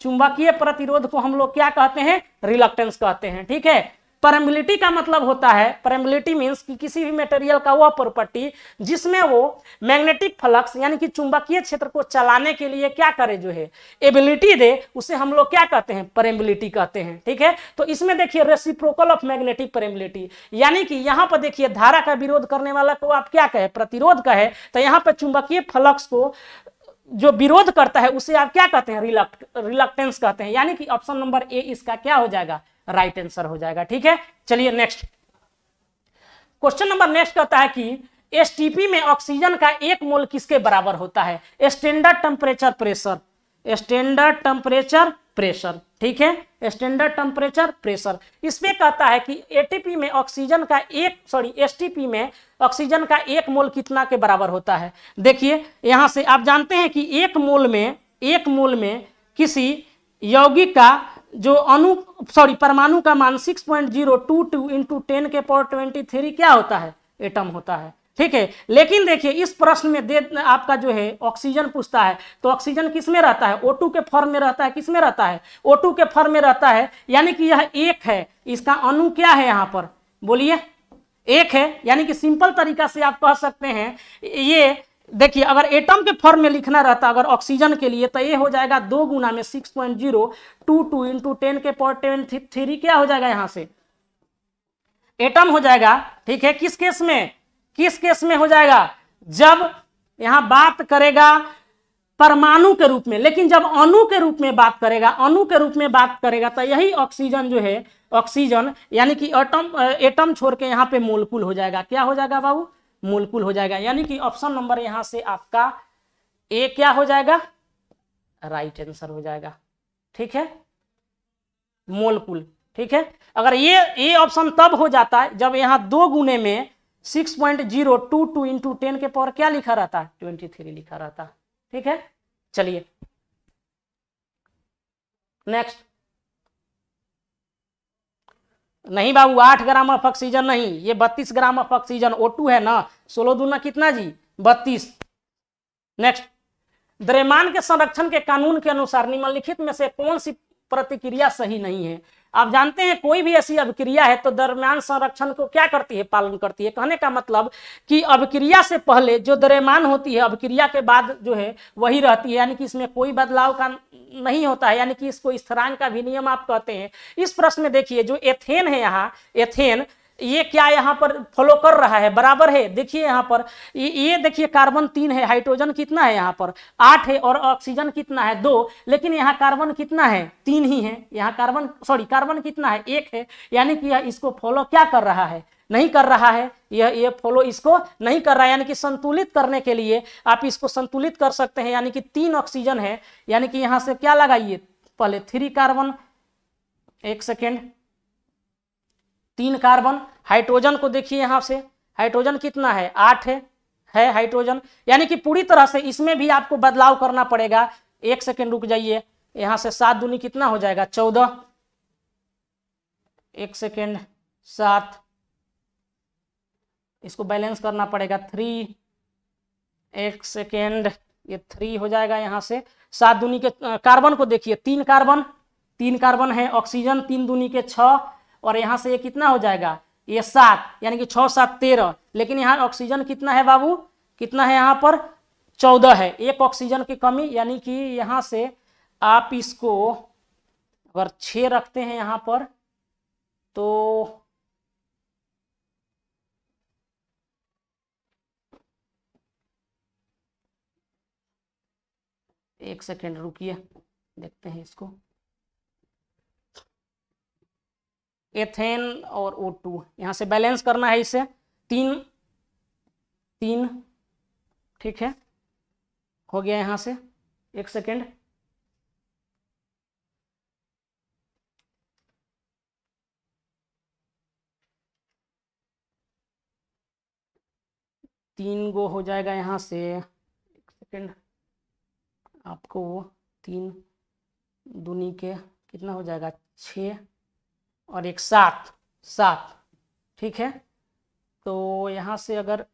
चुंबकीय प्रतिरोध को हम लोग क्या कहते हैं रिलक्टेंस कहते हैं ठीक है परमबिलिटी का मतलब होता है परमबिलिटी मीन्स कि किसी भी मटेरियल का वह प्रॉपर्टी जिसमें वो मैग्नेटिक फ्लक्स यानी कि चुंबकीय क्षेत्र को चलाने के लिए क्या करे जो है एबिलिटी दे उसे हम लोग क्या कहते हैं परमबिलिटी कहते हैं ठीक है तो इसमें देखिए रेसिप्रोकल ऑफ मैग्नेटिक परमबिलिटी यानी कि यहाँ पर देखिए धारा का विरोध करने वाला को आप क्या कहे प्रतिरोध कहे तो यहाँ पर चुंबकीय फ्लक्स को जो विरोध करता है उसे आप क्या कहते हैं रिलक्ट रिलक्टेंस कहते हैं यानी कि ऑप्शन नंबर ए इसका क्या हो जाएगा राइट आंसर हो जाएगा ठीक है चलिए नेक्स्ट क्वेश्चन नंबर नेक्स्ट कहता है कि एस में ऑक्सीजन का एक मोल किसके बराबर होता है standard temperature pressure standard temperature pressure ठीक है स्टैंडर्ड टेम्परेचर प्रेशर इसमें कहता है कि एटीपी में ऑक्सीजन का एक सॉरी एसटीपी में ऑक्सीजन का एक मोल कितना के बराबर होता है देखिए यहां से आप जानते हैं कि एक मोल में एक मोल में किसी यौगिक का जो अनु सॉरी परमाणु का मान 6.022 point zero two two into ten के पावर ट्वेंटी थ्री क्या होता है एटम होता है ठीक है लेकिन देखिए इस प्रश्न में दे आपका जो है ऑक्सीजन पूछता है तो ऑक्सीजन किस में रहता है O2 के फॉर्म में रहता है किस में रहता है O2 के फॉर्म में रहता है यानी कि यह एक है इसका अनु क्या है यहाँ पर बोलिए एक है यानी कि सिंपल तरीका से आप कह सकते हैं ये देखिए अगर एटम के फॉर्म में लिखना रहता अगर ऑक्सीजन के लिए तो ये हो जाएगा दो गुना में six point zero two two into ten के पॉइंट टेन थ्री क्या हो जाएगा यहां से एटम हो जाएगा ठीक है किस केस में किस केस में हो जाएगा जब यहाँ बात करेगा परमाणु के रूप में लेकिन जब अणु के रूप में बात करेगा अणु के रूप में बात करेगा तो यही ऑक्सीजन जो है ऑक्सीजन यानी कि एटम एटम छोड़ के यहाँ पे मोलकुल हो जाएगा क्या हो जाएगा बाबू मूलकुल हो जाएगा यानी कि ऑप्शन नंबर यहां से आपका ए क्या हो जाएगा राइट right आंसर हो जाएगा ठीक है मोलकुल ठीक है अगर ये ये ऑप्शन तब हो जाता है जब यहां दो गुने में six point zero two two into ten के पावर क्या लिखा रहता है ट्वेंटी थ्री लिखा रहता ठीक है चलिए नेक्स्ट नहीं बाबू आठ ग्राम ऑफ ऑक्सीजन नहीं ये बत्तीस gram of oxygen O two है ना सोलह दूना कितना जी बत्तीस नेक्स्ट द्रेमान के संरक्षण के कानून के अनुसार निम्नलिखित में से कौन सी प्रतिक्रिया सही नहीं है आप जानते हैं कोई भी ऐसी अभिक्रिया है तो दरम्यान संरक्षण को क्या करती है पालन करती है कहने का मतलब कि अभिक्रिया से पहले जो दरमान होती है अभिक्रिया के बाद जो है वही रहती है यानी कि इसमें कोई बदलाव का नहीं होता है यानी कि इसको स्थरांग का भी नियम आप कहते हैं इस प्रश्न में देखिए जो एथेन है यहाँ एथेन ये क्या यहाँ पर फॉलो कर रहा है बराबर है देखिए यहाँ पर ये देखिए कार्बन तीन है हाइड्रोजन कितना है यहाँ पर आठ है और ऑक्सीजन कितना है दो लेकिन यहाँ कार्बन कितना है तीन ही है यहाँ कार्बन सॉरी कार्बन कितना है एक है यानी कि यह इसको फॉलो क्या कर रहा है नहीं कर रहा है यह ये फॉलो इसको नहीं कर रहा है यानी कि संतुलित करने के लिए आप इसको संतुलित कर सकते हैं यानी कि तीन ऑक्सीजन है यानी कि यहाँ से क्या लगाइए पहले थ्री कार्बन एक सेकेंड तीन कार्बन हाइड्रोजन को देखिए यहाँ से हाइड्रोजन कितना है आठ है है हाइड्रोजन यानी कि पूरी तरह से इसमें भी आपको बदलाव करना पड़ेगा एक सेकेंड रुक जाइए यहाँ से सात दूनी कितना हो जाएगा चौदह एक सेकेंड सात इसको बैलेंस करना पड़ेगा थ्री एक सेकेंड ये थ्री हो जाएगा यहाँ से सात दूनी के कार्बन को देखिए तीन कार्बन तीन कार्बन है ऑक्सीजन तीन दूनी के छ और यहाँ से ये कितना हो जाएगा ये सात यानी कि छः सात तेरह लेकिन यहाँ ऑक्सीजन कितना है बाबू कितना है यहाँ पर चौदह है एक ऑक्सीजन की कमी यानी कि यहाँ से आप इसको अगर छः रखते हैं यहाँ पर तो एक सेकेंड रुकिए देखते हैं इसको एथेन और ओ टू यहाँ से बैलेंस करना है इसे तीन तीन ठीक है हो गया यहाँ से एक सेकेंड तीन गो हो जाएगा यहाँ से एक सेकेंड आपको तीन दूनी के कितना हो जाएगा छः और एक सात सात ठीक है तो यहाँ से अगर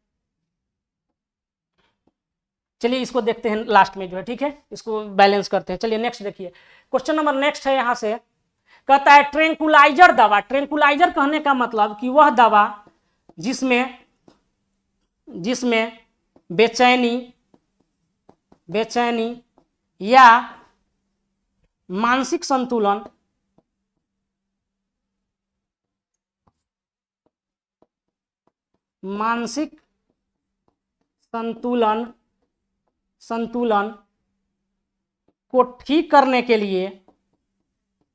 चलिए इसको देखते हैं लास्ट में जो है ठीक है इसको बैलेंस करते हैं चलिए नेक्स्ट देखिए क्वेश्चन नंबर नेक्स्ट है यहाँ से कहता है ट्रेंकुलाइजर दवा ट्रेंकुलाइजर कहने का मतलब कि वह दवा जिसमें जिसमें बेचैनी बेचैनी या मानसिक संतुलन मानसिक संतुलन संतुलन को ठीक करने के लिए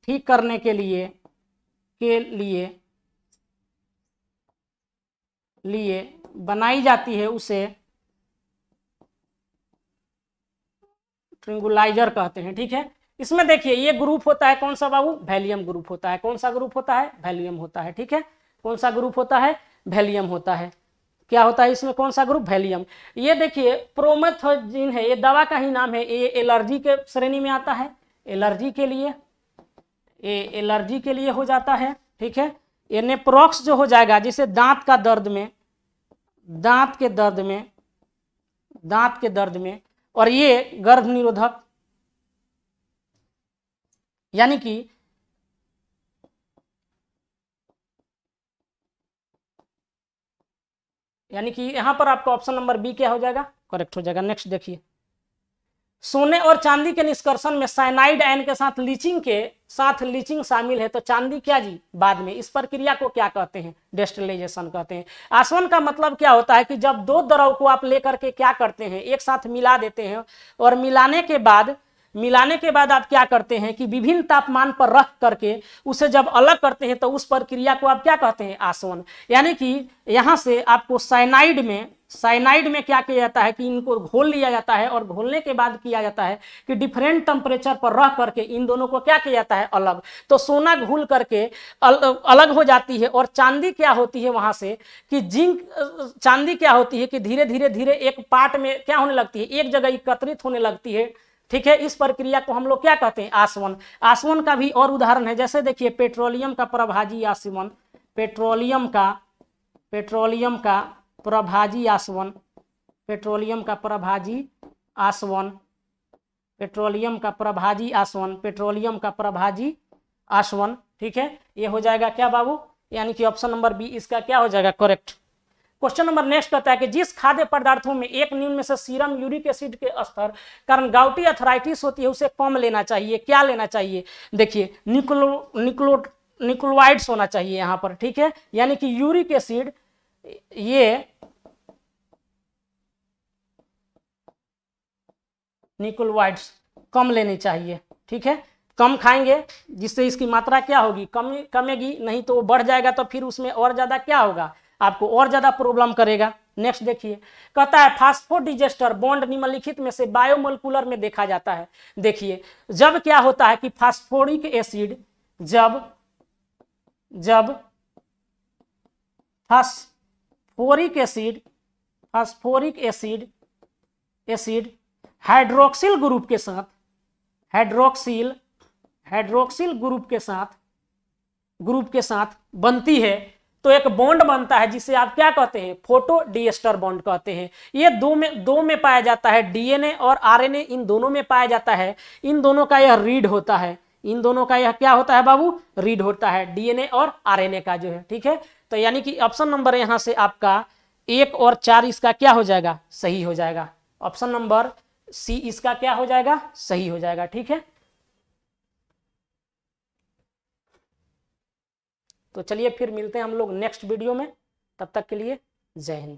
ठीक करने के लिए के लिए लिए बनाई जाती है उसे ट्रिंगुलाइजर कहते हैं ठीक है इसमें देखिए ये ग्रुप होता है कौन सा बाबू वैलियम ग्रुप होता है कौन सा ग्रुप होता है वैलियम होता है ठीक है कौन सा ग्रुप होता है वैलियम होता है क्या होता है इसमें कौन सा ग्रुप वैलियम ये देखिए प्रोमेथोजिन है ये दवा का ही नाम है ये एलर्जी के श्रेणी में आता है एलर्जी के लिए ये एलर्जी के लिए हो जाता है ठीक है ये नेप्रोक्स जो हो जाएगा जिसे दांत का दर्द में दांत के दर्द में दांत के दर्द में और ये गर्भ निरोधक यानी कि यानी कि यहाँ पर आपका ऑप्शन नंबर बी क्या हो जाएगा करेक्ट हो जाएगा नेक्स्ट देखिए सोने और चांदी के निष्कर्षण में साइनाइड आयन के साथ लीचिंग के साथ लीचिंग शामिल है तो चांदी क्या जी बाद में इस प्रक्रिया को क्या कहते हैं डेस्टिलाइजेशन कहते हैं आसवन का मतलब क्या होता है कि जब दो द्रव को आप लेकर के क्या करते हैं एक साथ मिला देते हैं और मिलाने के बाद मिलाने के बाद आप क्या करते हैं कि विभिन्न तापमान पर रख करके उसे जब अलग करते हैं तो उस प्रक्रिया को आप क्या कहते हैं आसवन यानी कि यहाँ से आपको साइनाइड में साइनाइड में क्या किया जाता है कि इनको घोल लिया जाता है और घोलने के बाद किया जाता है कि डिफरेंट टेम्परेचर पर रह करके इन दोनों को क्या किया जाता है अलग तो सोना घुल करके अल, अलग हो जाती है और चांदी क्या होती है वहां से कि जिंक चांदी क्या होती है कि धीरे धीरे धीरे एक पार्ट में क्या होने लगती है एक जगह एकत्रित होने लगती है ठीक है इस प्रक्रिया को हम लोग क्या कहते हैं आसवन आसवन का भी और उदाहरण है जैसे देखिए पेट्रोलियम का प्रभाजी आसवन पेट्रोलियम का पेट्रोलियम का प्रभाजी आसवन पेट्रोलियम का प्रभाजी आसवन पेट्रोलियम का प्रभाजी आसवन पेट्रोलियम का प्रभाजी आसवन ठीक है ये हो जाएगा क्या बाबू यानी कि ऑप्शन नंबर बी इसका क्या हो जाएगा करेक्ट क्वेश्चन नंबर नेक्स्ट कहता है कि जिस खाद्य पदार्थों में एक न्यून में से सीरम यूरिक एसिड के स्तर कारण गाउटी अथराइटिस होती है उसे कम लेना चाहिए क्या लेना चाहिए देखिए निकलो निकलो निक्लोवाइड्स होना चाहिए यहाँ पर ठीक है यानी कि यूरिक एसिड ये निक्लोवाइड्स कम लेनी चाहिए ठीक है कम खाएंगे जिससे इसकी मात्रा क्या होगी कम कमेगी नहीं तो वो बढ़ जाएगा तो फिर उसमें और ज़्यादा क्या होगा आपको और ज़्यादा प्रॉब्लम करेगा नेक्स्ट देखिए कहता है फास्फोडिजेस्टर बॉन्ड निम्नलिखित में से बायोमोलिकुलर में देखा जाता है देखिए जब क्या होता है कि फास्फोरिक एसिड जब जब phosphoric acid phosphoric acid acid hydroxyl group के साथ हाइड्रोक्सिल हाइड्रोक्सिल ग्रुप के साथ ग्रुप के साथ बनती है तो एक बॉन्ड बनता है जिसे आप क्या कहते हैं फोटो डिएस्टर बॉन्ड कहते हैं ये दो में दो में पाया जाता है डीएनए और आरएनए इन दोनों में पाया जाता है इन दोनों का यह रीड होता है इन दोनों का यह क्या होता है बाबू रीड होता है डीएनए और आरएनए का जो है ठीक है तो यानी कि ऑप्शन नंबर यहां से आपका एक और चार इसका क्या हो जाएगा सही हो जाएगा ऑप्शन नंबर सी इसका क्या हो जाएगा सही हो जाएगा ठीक है तो चलिए फिर मिलते हैं हम लोग नेक्स्ट वीडियो में तब तक के लिए जय हिंद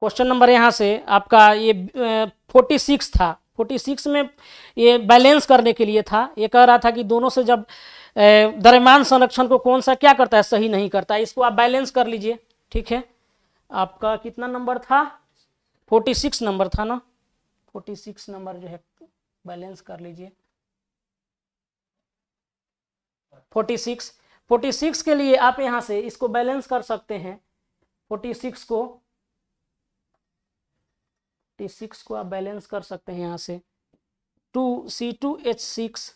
क्वेश्चन नंबर यहाँ से आपका ये फोर्टी सिक्स था फोर्टी सिक्स में ये बैलेंस करने के लिए था ये कह रहा था कि दोनों से जब दरमान संरक्षण को कौन सा क्या करता है सही नहीं करता है इसको आप बैलेंस कर लीजिए ठीक है आपका कितना नंबर था फोर्टी सिक्स नंबर था ना फोर्टी सिक्स नंबर जो है बैलेंस कर लीजिए फोर्टी सिक्स फोर्टी सिक्स के लिए आप यहाँ से इसको बैलेंस कर सकते हैं फोर्टी सिक्स को फोर्टी सिक्स को आप बैलेंस कर सकते हैं यहाँ से two C two H six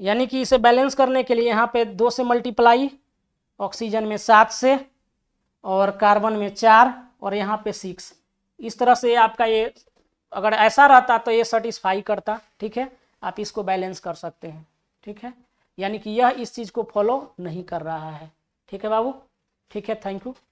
यानी कि इसे बैलेंस करने के लिए यहाँ पे दो से मल्टीप्लाई ऑक्सीजन में सात से और कार्बन में चार और यहाँ पे सिक्स इस तरह से आपका ये अगर ऐसा रहता तो ये सेटिस्फाई करता ठीक है आप इसको बैलेंस कर सकते हैं ठीक है यानी कि यह इस चीज़ को फॉलो नहीं कर रहा है ठीक है बाबू ठीक है थैंक यू